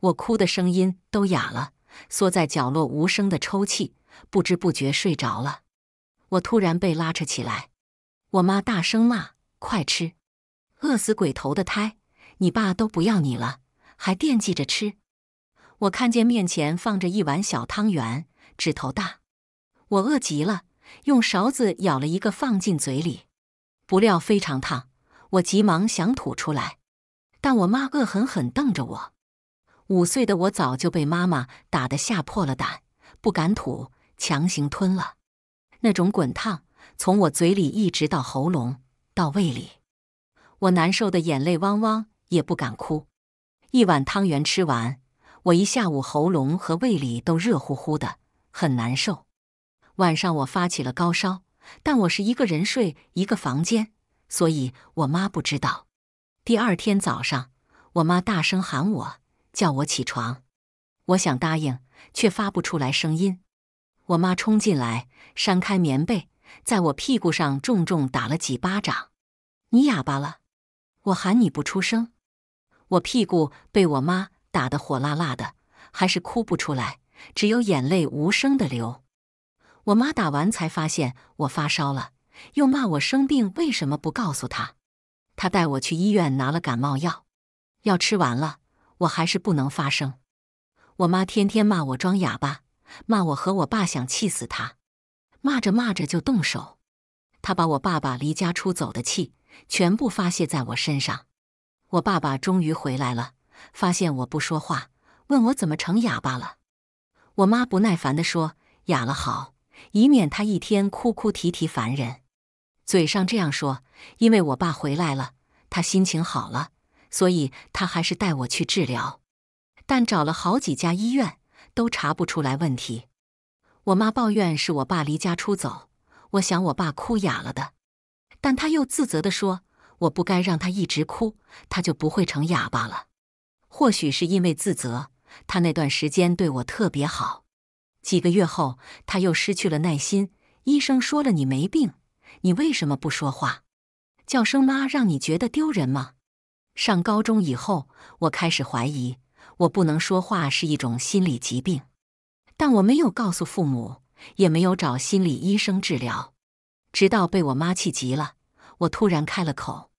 我哭的声音都哑了，缩在角落无声的抽泣，不知不觉睡着了。我突然被拉扯起来，我妈大声骂：“快吃，饿死鬼投的胎！你爸都不要你了。”还惦记着吃，我看见面前放着一碗小汤圆，指头大。我饿极了，用勺子舀了一个放进嘴里，不料非常烫，我急忙想吐出来，但我妈恶狠狠瞪着我。五岁的我早就被妈妈打得吓破了胆，不敢吐，强行吞了。那种滚烫从我嘴里一直到喉咙到胃里，我难受的眼泪汪汪，也不敢哭。一碗汤圆吃完，我一下午喉咙和胃里都热乎乎的，很难受。晚上我发起了高烧，但我是一个人睡一个房间，所以我妈不知道。第二天早上，我妈大声喊我，叫我起床。我想答应，却发不出来声音。我妈冲进来，扇开棉被，在我屁股上重重打了几巴掌：“你哑巴了？我喊你不出声。”我屁股被我妈打得火辣辣的，还是哭不出来，只有眼泪无声的流。我妈打完才发现我发烧了，又骂我生病为什么不告诉她。她带我去医院拿了感冒药，药吃完了，我还是不能发声。我妈天天骂我装哑巴，骂我和我爸想气死她，骂着骂着就动手，她把我爸爸离家出走的气全部发泄在我身上。我爸爸终于回来了，发现我不说话，问我怎么成哑巴了。我妈不耐烦的说：“哑了好，以免他一天哭哭啼啼烦人。”嘴上这样说，因为我爸回来了，他心情好了，所以他还是带我去治疗。但找了好几家医院，都查不出来问题。我妈抱怨是我爸离家出走，我想我爸哭哑了的，但他又自责的说。我不该让他一直哭，他就不会成哑巴了。或许是因为自责，他那段时间对我特别好。几个月后，他又失去了耐心。医生说了：“你没病，你为什么不说话？叫声妈让你觉得丢人吗？”上高中以后，我开始怀疑我不能说话是一种心理疾病，但我没有告诉父母，也没有找心理医生治疗，直到被我妈气急了。我突然开了口。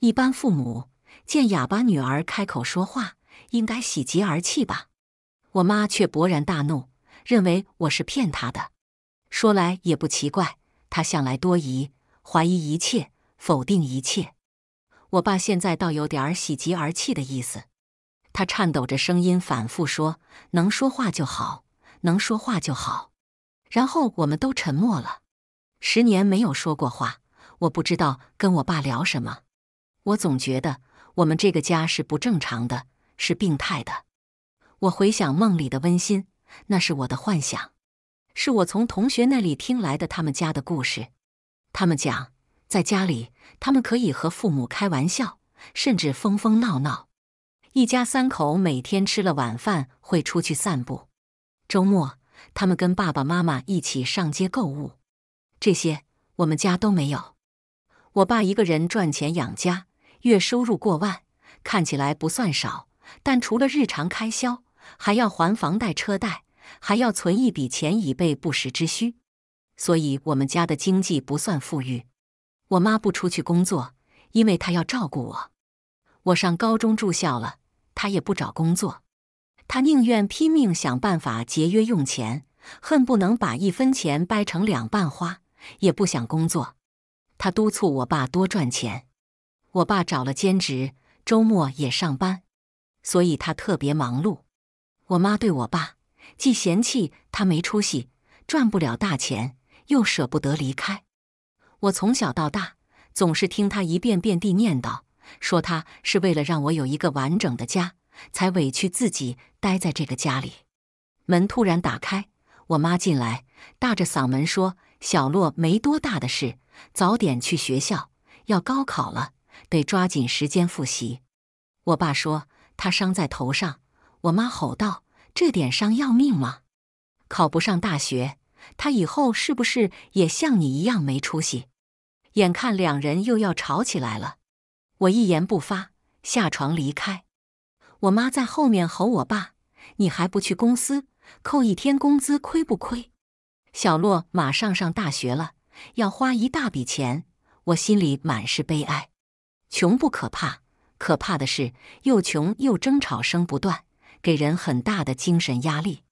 一般父母见哑巴女儿开口说话，应该喜极而泣吧？我妈却勃然大怒，认为我是骗她的。说来也不奇怪，她向来多疑，怀疑一切，否定一切。我爸现在倒有点喜极而泣的意思。他颤抖着声音反复说：“能说话就好，能说话就好。”然后我们都沉默了，十年没有说过话。我不知道跟我爸聊什么，我总觉得我们这个家是不正常的，是病态的。我回想梦里的温馨，那是我的幻想，是我从同学那里听来的他们家的故事。他们讲在家里，他们可以和父母开玩笑，甚至疯疯闹闹。一家三口每天吃了晚饭会出去散步，周末他们跟爸爸妈妈一起上街购物。这些我们家都没有。我爸一个人赚钱养家，月收入过万，看起来不算少，但除了日常开销，还要还房贷、车贷，还要存一笔钱以备不时之需，所以我们家的经济不算富裕。我妈不出去工作，因为她要照顾我。我上高中住校了，她也不找工作，她宁愿拼命想办法节约用钱，恨不能把一分钱掰成两半花，也不想工作。他督促我爸多赚钱，我爸找了兼职，周末也上班，所以他特别忙碌。我妈对我爸既嫌弃他没出息，赚不了大钱，又舍不得离开。我从小到大，总是听他一遍遍地念叨，说他是为了让我有一个完整的家，才委屈自己待在这个家里。门突然打开，我妈进来，大着嗓门说：“小洛没多大的事。”早点去学校，要高考了，得抓紧时间复习。我爸说他伤在头上，我妈吼道：“这点伤要命吗？考不上大学，他以后是不是也像你一样没出息？”眼看两人又要吵起来了，我一言不发下床离开。我妈在后面吼我爸：“你还不去公司，扣一天工资亏不亏？”小洛马上上大学了。要花一大笔钱，我心里满是悲哀。穷不可怕，可怕的是又穷又争吵声不断，给人很大的精神压力。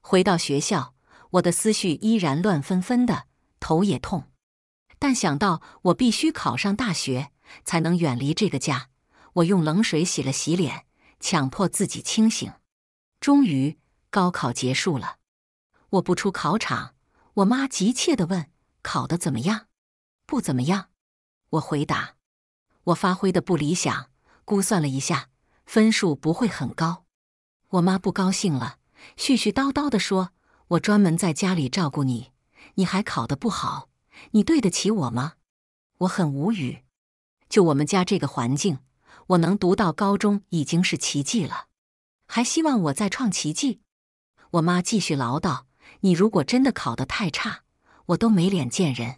回到学校，我的思绪依然乱纷纷的，头也痛。但想到我必须考上大学才能远离这个家，我用冷水洗了洗脸，强迫自己清醒。终于，高考结束了。我不出考场，我妈急切地问。考得怎么样？不怎么样，我回答。我发挥的不理想，估算了一下，分数不会很高。我妈不高兴了，絮絮叨叨的说：“我专门在家里照顾你，你还考得不好，你对得起我吗？”我很无语。就我们家这个环境，我能读到高中已经是奇迹了，还希望我再创奇迹？我妈继续唠叨：“你如果真的考得太差。”我都没脸见人，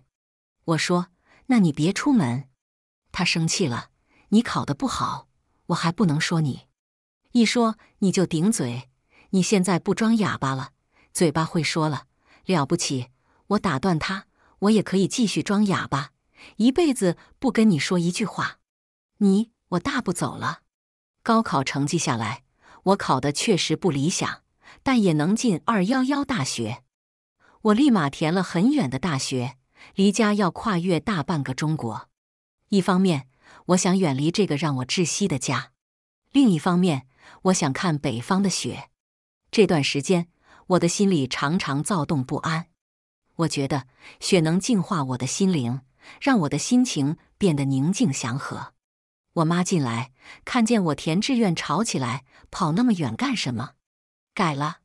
我说，那你别出门。他生气了，你考的不好，我还不能说你，一说你就顶嘴。你现在不装哑巴了，嘴巴会说了，了不起。我打断他，我也可以继续装哑巴，一辈子不跟你说一句话。你，我大步走了。高考成绩下来，我考的确实不理想，但也能进二幺幺大学。我立马填了很远的大学，离家要跨越大半个中国。一方面，我想远离这个让我窒息的家；另一方面，我想看北方的雪。这段时间，我的心里常常躁动不安。我觉得雪能净化我的心灵，让我的心情变得宁静祥和。我妈进来，看见我填志愿吵起来，跑那么远干什么？改了，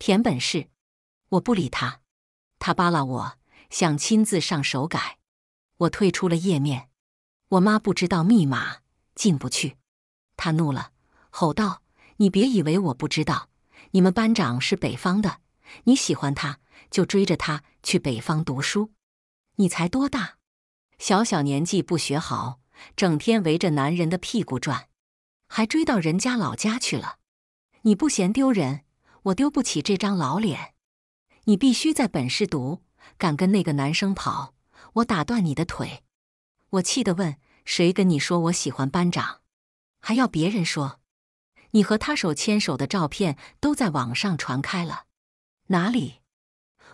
填本市。我不理他。他扒拉我，想亲自上手改。我退出了页面。我妈不知道密码，进不去。他怒了，吼道：“你别以为我不知道！你们班长是北方的，你喜欢他，就追着他去北方读书。你才多大？小小年纪不学好，整天围着男人的屁股转，还追到人家老家去了。你不嫌丢人，我丢不起这张老脸。”你必须在本市读，敢跟那个男生跑，我打断你的腿！我气得问：谁跟你说我喜欢班长？还要别人说？你和他手牵手的照片都在网上传开了，哪里？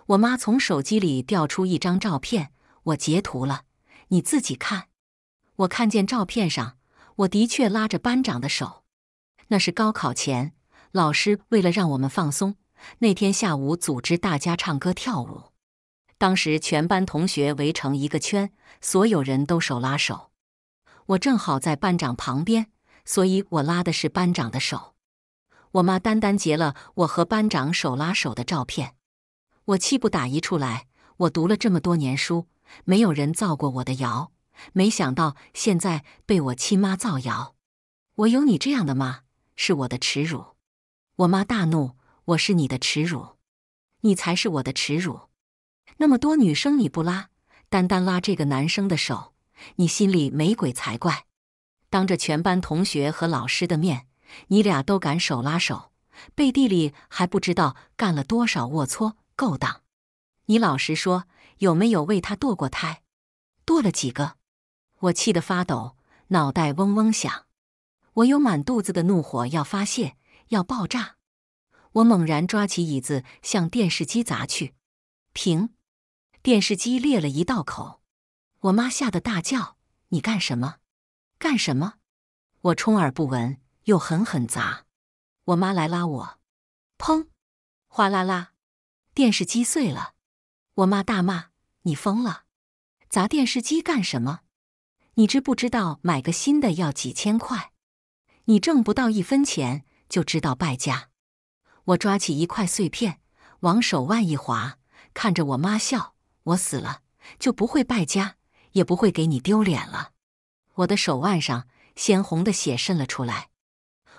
我妈从手机里调出一张照片，我截图了，你自己看。我看见照片上，我的确拉着班长的手，那是高考前，老师为了让我们放松。那天下午组织大家唱歌跳舞，当时全班同学围成一个圈，所有人都手拉手。我正好在班长旁边，所以我拉的是班长的手。我妈单单截了我和班长手拉手的照片，我气不打一处来。我读了这么多年书，没有人造过我的谣，没想到现在被我亲妈造谣。我有你这样的妈，是我的耻辱。我妈大怒。我是你的耻辱，你才是我的耻辱。那么多女生你不拉，单单拉这个男生的手，你心里没鬼才怪。当着全班同学和老师的面，你俩都敢手拉手，背地里还不知道干了多少龌龊勾当。你老实说，有没有为他堕过胎？堕了几个？我气得发抖，脑袋嗡嗡响，我有满肚子的怒火要发泄，要爆炸。我猛然抓起椅子向电视机砸去，停！电视机裂了一道口。我妈吓得大叫：“你干什么？干什么？”我充耳不闻，又狠狠砸。我妈来拉我，砰！哗啦啦！电视机碎了。我妈大骂：“你疯了！砸电视机干什么？你知不知道买个新的要几千块？你挣不到一分钱就知道败家。”我抓起一块碎片，往手腕一划，看着我妈笑。我死了就不会败家，也不会给你丢脸了。我的手腕上鲜红的血渗了出来。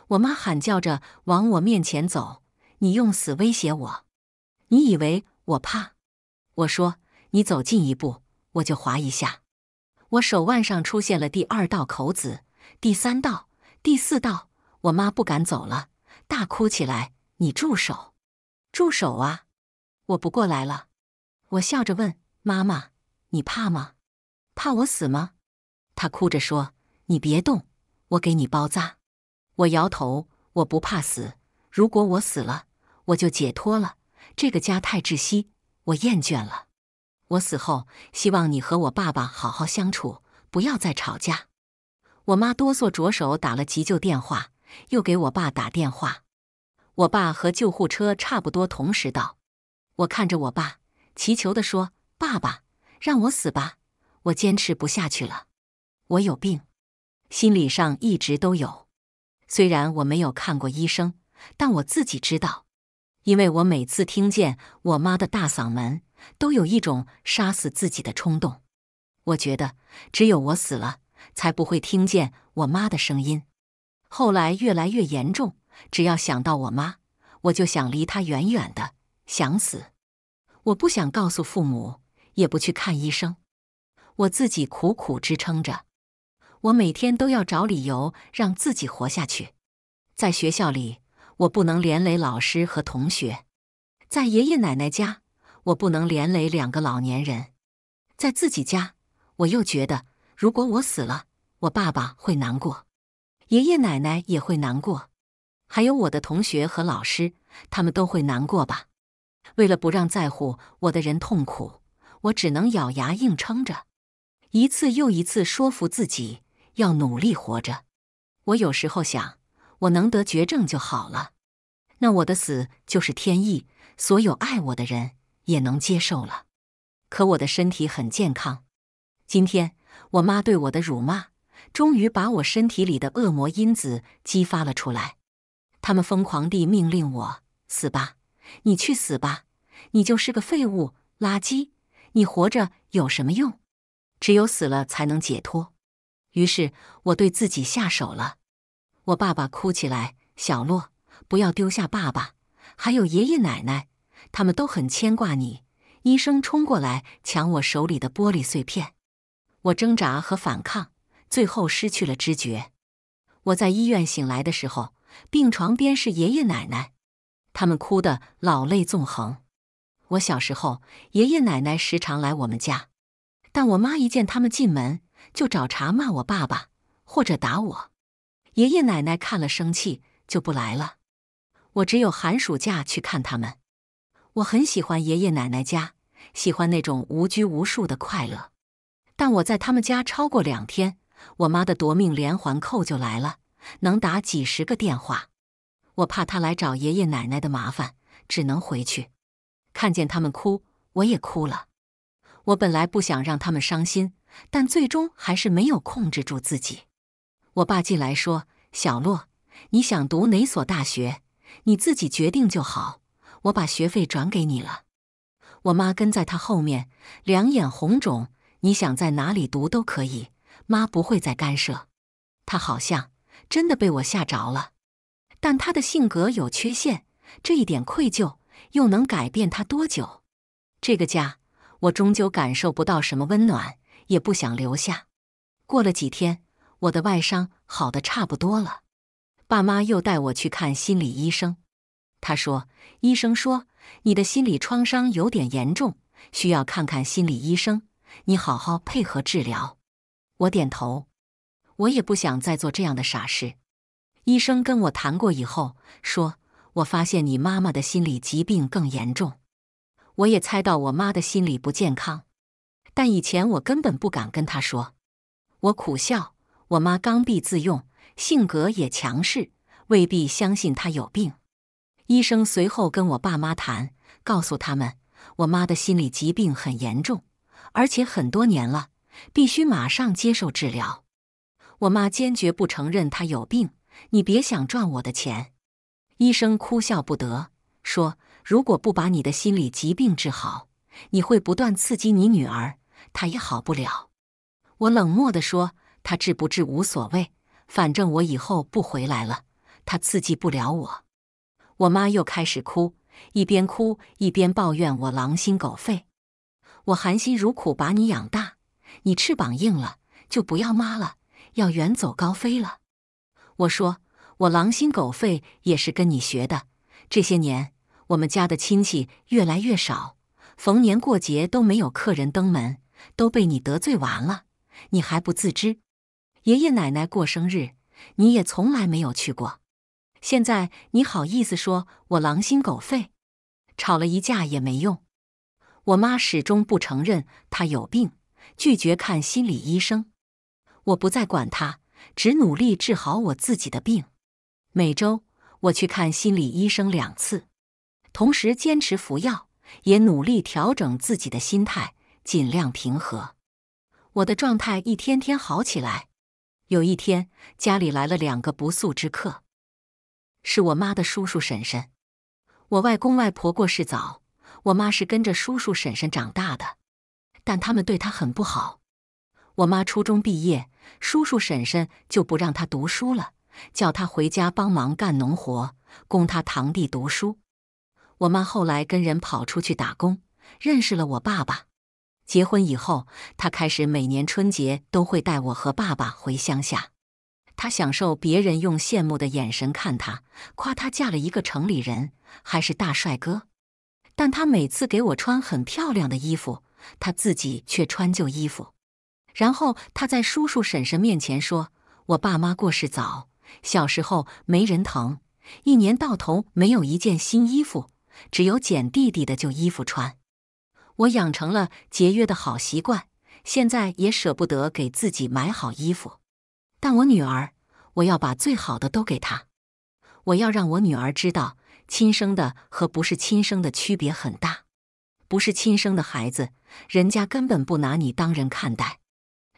我妈喊叫着往我面前走：“你用死威胁我？你以为我怕？”我说：“你走近一步，我就划一下。”我手腕上出现了第二道口子，第三道，第四道。我妈不敢走了，大哭起来。你住手，住手啊！我不过来了。我笑着问妈妈：“你怕吗？怕我死吗？”她哭着说：“你别动，我给你包扎。”我摇头：“我不怕死。如果我死了，我就解脱了。这个家太窒息，我厌倦了。我死后，希望你和我爸爸好好相处，不要再吵架。”我妈哆嗦着手打了急救电话，又给我爸打电话。我爸和救护车差不多同时到，我看着我爸，祈求的说：“爸爸，让我死吧，我坚持不下去了，我有病，心理上一直都有，虽然我没有看过医生，但我自己知道，因为我每次听见我妈的大嗓门，都有一种杀死自己的冲动，我觉得只有我死了，才不会听见我妈的声音。后来越来越严重。”只要想到我妈，我就想离她远远的，想死。我不想告诉父母，也不去看医生，我自己苦苦支撑着。我每天都要找理由让自己活下去。在学校里，我不能连累老师和同学；在爷爷奶奶家，我不能连累两个老年人；在自己家，我又觉得如果我死了，我爸爸会难过，爷爷奶奶也会难过。还有我的同学和老师，他们都会难过吧？为了不让在乎我的人痛苦，我只能咬牙硬撑着，一次又一次说服自己要努力活着。我有时候想，我能得绝症就好了，那我的死就是天意，所有爱我的人也能接受了。可我的身体很健康，今天我妈对我的辱骂，终于把我身体里的恶魔因子激发了出来。他们疯狂地命令我：“死吧，你去死吧，你就是个废物、垃圾，你活着有什么用？只有死了才能解脱。”于是，我对自己下手了。我爸爸哭起来：“小洛，不要丢下爸爸，还有爷爷奶奶，他们都很牵挂你。”医生冲过来抢我手里的玻璃碎片，我挣扎和反抗，最后失去了知觉。我在医院醒来的时候。病床边是爷爷奶奶，他们哭得老泪纵横。我小时候，爷爷奶奶时常来我们家，但我妈一见他们进门就找茬骂我爸爸，或者打我。爷爷奶奶看了生气，就不来了。我只有寒暑假去看他们。我很喜欢爷爷奶奶家，喜欢那种无拘无束的快乐。但我在他们家超过两天，我妈的夺命连环扣就来了。能打几十个电话，我怕他来找爷爷奶奶的麻烦，只能回去。看见他们哭，我也哭了。我本来不想让他们伤心，但最终还是没有控制住自己。我爸进来说：“小洛，你想读哪所大学，你自己决定就好。我把学费转给你了。”我妈跟在他后面，两眼红肿。你想在哪里读都可以，妈不会再干涉。他好像。真的被我吓着了，但他的性格有缺陷，这一点愧疚又能改变他多久？这个家，我终究感受不到什么温暖，也不想留下。过了几天，我的外伤好的差不多了，爸妈又带我去看心理医生。他说：“医生说你的心理创伤有点严重，需要看看心理医生，你好好配合治疗。”我点头。我也不想再做这样的傻事。医生跟我谈过以后，说我发现你妈妈的心理疾病更严重。我也猜到我妈的心理不健康，但以前我根本不敢跟她说。我苦笑，我妈刚愎自用，性格也强势，未必相信她有病。医生随后跟我爸妈谈，告诉他们我妈的心理疾病很严重，而且很多年了，必须马上接受治疗。我妈坚决不承认她有病，你别想赚我的钱。医生哭笑不得说：“如果不把你的心理疾病治好，你会不断刺激你女儿，她也好不了。”我冷漠地说：“她治不治无所谓，反正我以后不回来了，她刺激不了我。”我妈又开始哭，一边哭一边抱怨我狼心狗肺。我含辛茹苦把你养大，你翅膀硬了就不要妈了。要远走高飞了，我说我狼心狗肺也是跟你学的。这些年我们家的亲戚越来越少，逢年过节都没有客人登门，都被你得罪完了，你还不自知。爷爷奶奶过生日你也从来没有去过，现在你好意思说我狼心狗肺？吵了一架也没用。我妈始终不承认她有病，拒绝看心理医生。我不再管他，只努力治好我自己的病。每周我去看心理医生两次，同时坚持服药，也努力调整自己的心态，尽量平和。我的状态一天天好起来。有一天，家里来了两个不速之客，是我妈的叔叔婶婶。我外公外婆过世早，我妈是跟着叔叔婶婶长大的，但他们对她很不好。我妈初中毕业，叔叔婶婶就不让她读书了，叫她回家帮忙干农活，供她堂弟读书。我妈后来跟人跑出去打工，认识了我爸爸。结婚以后，他开始每年春节都会带我和爸爸回乡下。他享受别人用羡慕的眼神看他，夸他嫁了一个城里人，还是大帅哥。但他每次给我穿很漂亮的衣服，他自己却穿旧衣服。然后他在叔叔婶婶面前说：“我爸妈过世早，小时候没人疼，一年到头没有一件新衣服，只有捡弟弟的旧衣服穿。我养成了节约的好习惯，现在也舍不得给自己买好衣服。但我女儿，我要把最好的都给她，我要让我女儿知道亲生的和不是亲生的区别很大。不是亲生的孩子，人家根本不拿你当人看待。”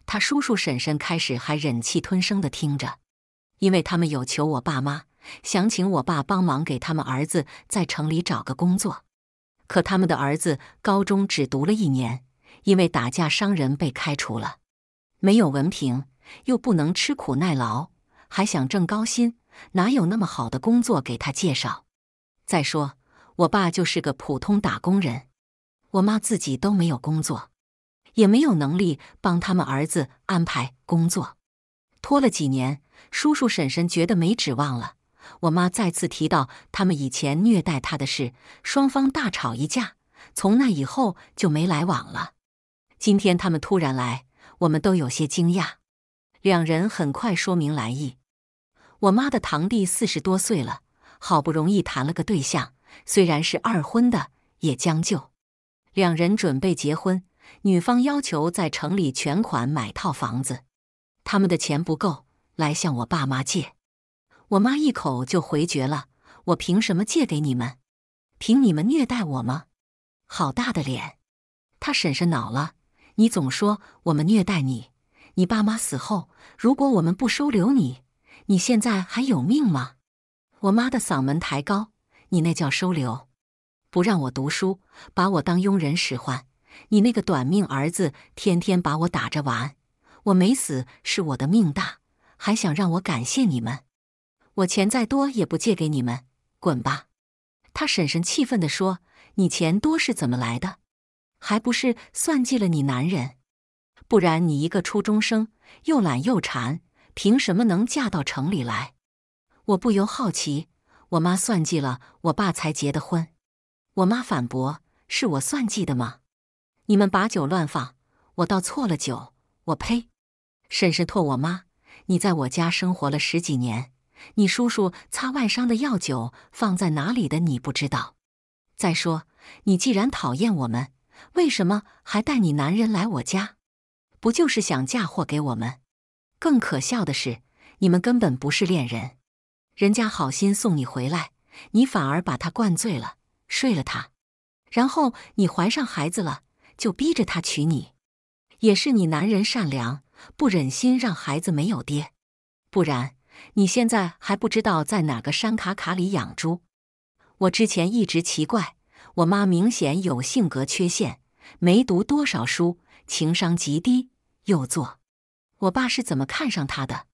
他叔叔婶婶开始还忍气吞声的听着，因为他们有求我爸妈，想请我爸帮忙给他们儿子在城里找个工作。可他们的儿子高中只读了一年，因为打架伤人被开除了，没有文凭，又不能吃苦耐劳，还想挣高薪，哪有那么好的工作给他介绍？再说，我爸就是个普通打工人，我妈自己都没有工作。也没有能力帮他们儿子安排工作，拖了几年，叔叔婶婶觉得没指望了。我妈再次提到他们以前虐待他的事，双方大吵一架，从那以后就没来往了。今天他们突然来，我们都有些惊讶。两人很快说明来意。我妈的堂弟四十多岁了，好不容易谈了个对象，虽然是二婚的，也将就，两人准备结婚。女方要求在城里全款买套房子，他们的钱不够，来向我爸妈借。我妈一口就回绝了：“我凭什么借给你们？凭你们虐待我吗？好大的脸！”他婶婶恼了：“你总说我们虐待你，你爸妈死后，如果我们不收留你，你现在还有命吗？”我妈的嗓门抬高：“你那叫收留？不让我读书，把我当佣人使唤。”你那个短命儿子天天把我打着玩，我没死是我的命大，还想让我感谢你们？我钱再多也不借给你们，滚吧！他婶婶气愤地说：“你钱多是怎么来的？还不是算计了你男人？不然你一个初中生，又懒又馋，凭什么能嫁到城里来？”我不由好奇，我妈算计了我爸才结的婚。我妈反驳：“是我算计的吗？”你们把酒乱放，我倒错了酒，我呸！婶婶唾我妈，你在我家生活了十几年，你叔叔擦外伤的药酒放在哪里的你不知道？再说，你既然讨厌我们，为什么还带你男人来我家？不就是想嫁祸给我们？更可笑的是，你们根本不是恋人，人家好心送你回来，你反而把他灌醉了，睡了他，然后你怀上孩子了。就逼着他娶你，也是你男人善良，不忍心让孩子没有爹。不然你现在还不知道在哪个山卡卡里养猪。我之前一直奇怪，我妈明显有性格缺陷，没读多少书，情商极低，又作。我爸是怎么看上她的？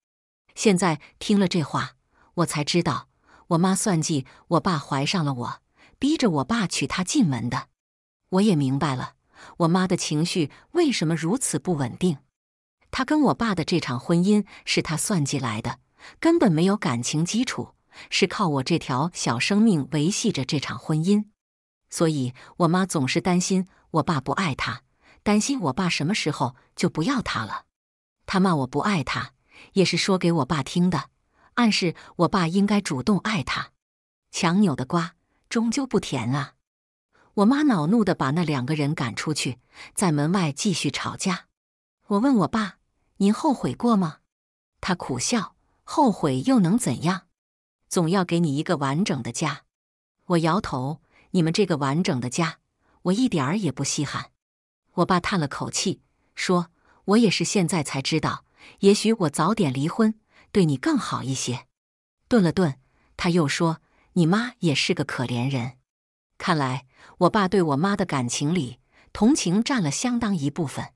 现在听了这话，我才知道我妈算计我爸怀上了我，逼着我爸娶她进门的。我也明白了。我妈的情绪为什么如此不稳定？她跟我爸的这场婚姻是她算计来的，根本没有感情基础，是靠我这条小生命维系着这场婚姻。所以，我妈总是担心我爸不爱她，担心我爸什么时候就不要她了。她骂我不爱她，也是说给我爸听的，暗示我爸应该主动爱她。强扭的瓜终究不甜啊。我妈恼怒的把那两个人赶出去，在门外继续吵架。我问我爸：“您后悔过吗？”他苦笑：“后悔又能怎样？总要给你一个完整的家。”我摇头：“你们这个完整的家，我一点儿也不稀罕。”我爸叹了口气，说：“我也是现在才知道，也许我早点离婚，对你更好一些。”顿了顿，他又说：“你妈也是个可怜人，看来。”我爸对我妈的感情里，同情占了相当一部分，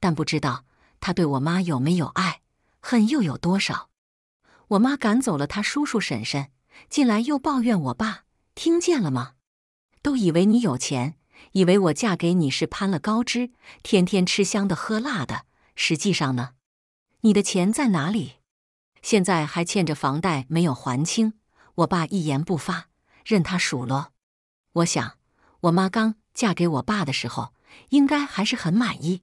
但不知道他对我妈有没有爱，恨又有多少。我妈赶走了他叔叔婶婶，进来又抱怨我爸，听见了吗？都以为你有钱，以为我嫁给你是攀了高枝，天天吃香的喝辣的。实际上呢，你的钱在哪里？现在还欠着房贷没有还清。我爸一言不发，任他数落。我想。我妈刚嫁给我爸的时候，应该还是很满意。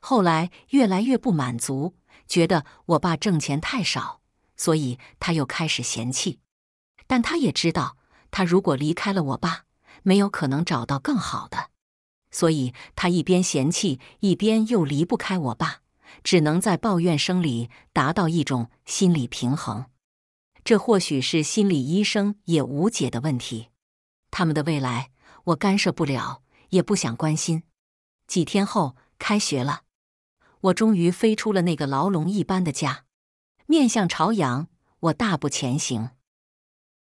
后来越来越不满足，觉得我爸挣钱太少，所以她又开始嫌弃。但她也知道，她如果离开了我爸，没有可能找到更好的。所以她一边嫌弃，一边又离不开我爸，只能在抱怨声里达到一种心理平衡。这或许是心理医生也无解的问题。他们的未来。我干涉不了，也不想关心。几天后，开学了，我终于飞出了那个牢笼一般的家。面向朝阳，我大步前行。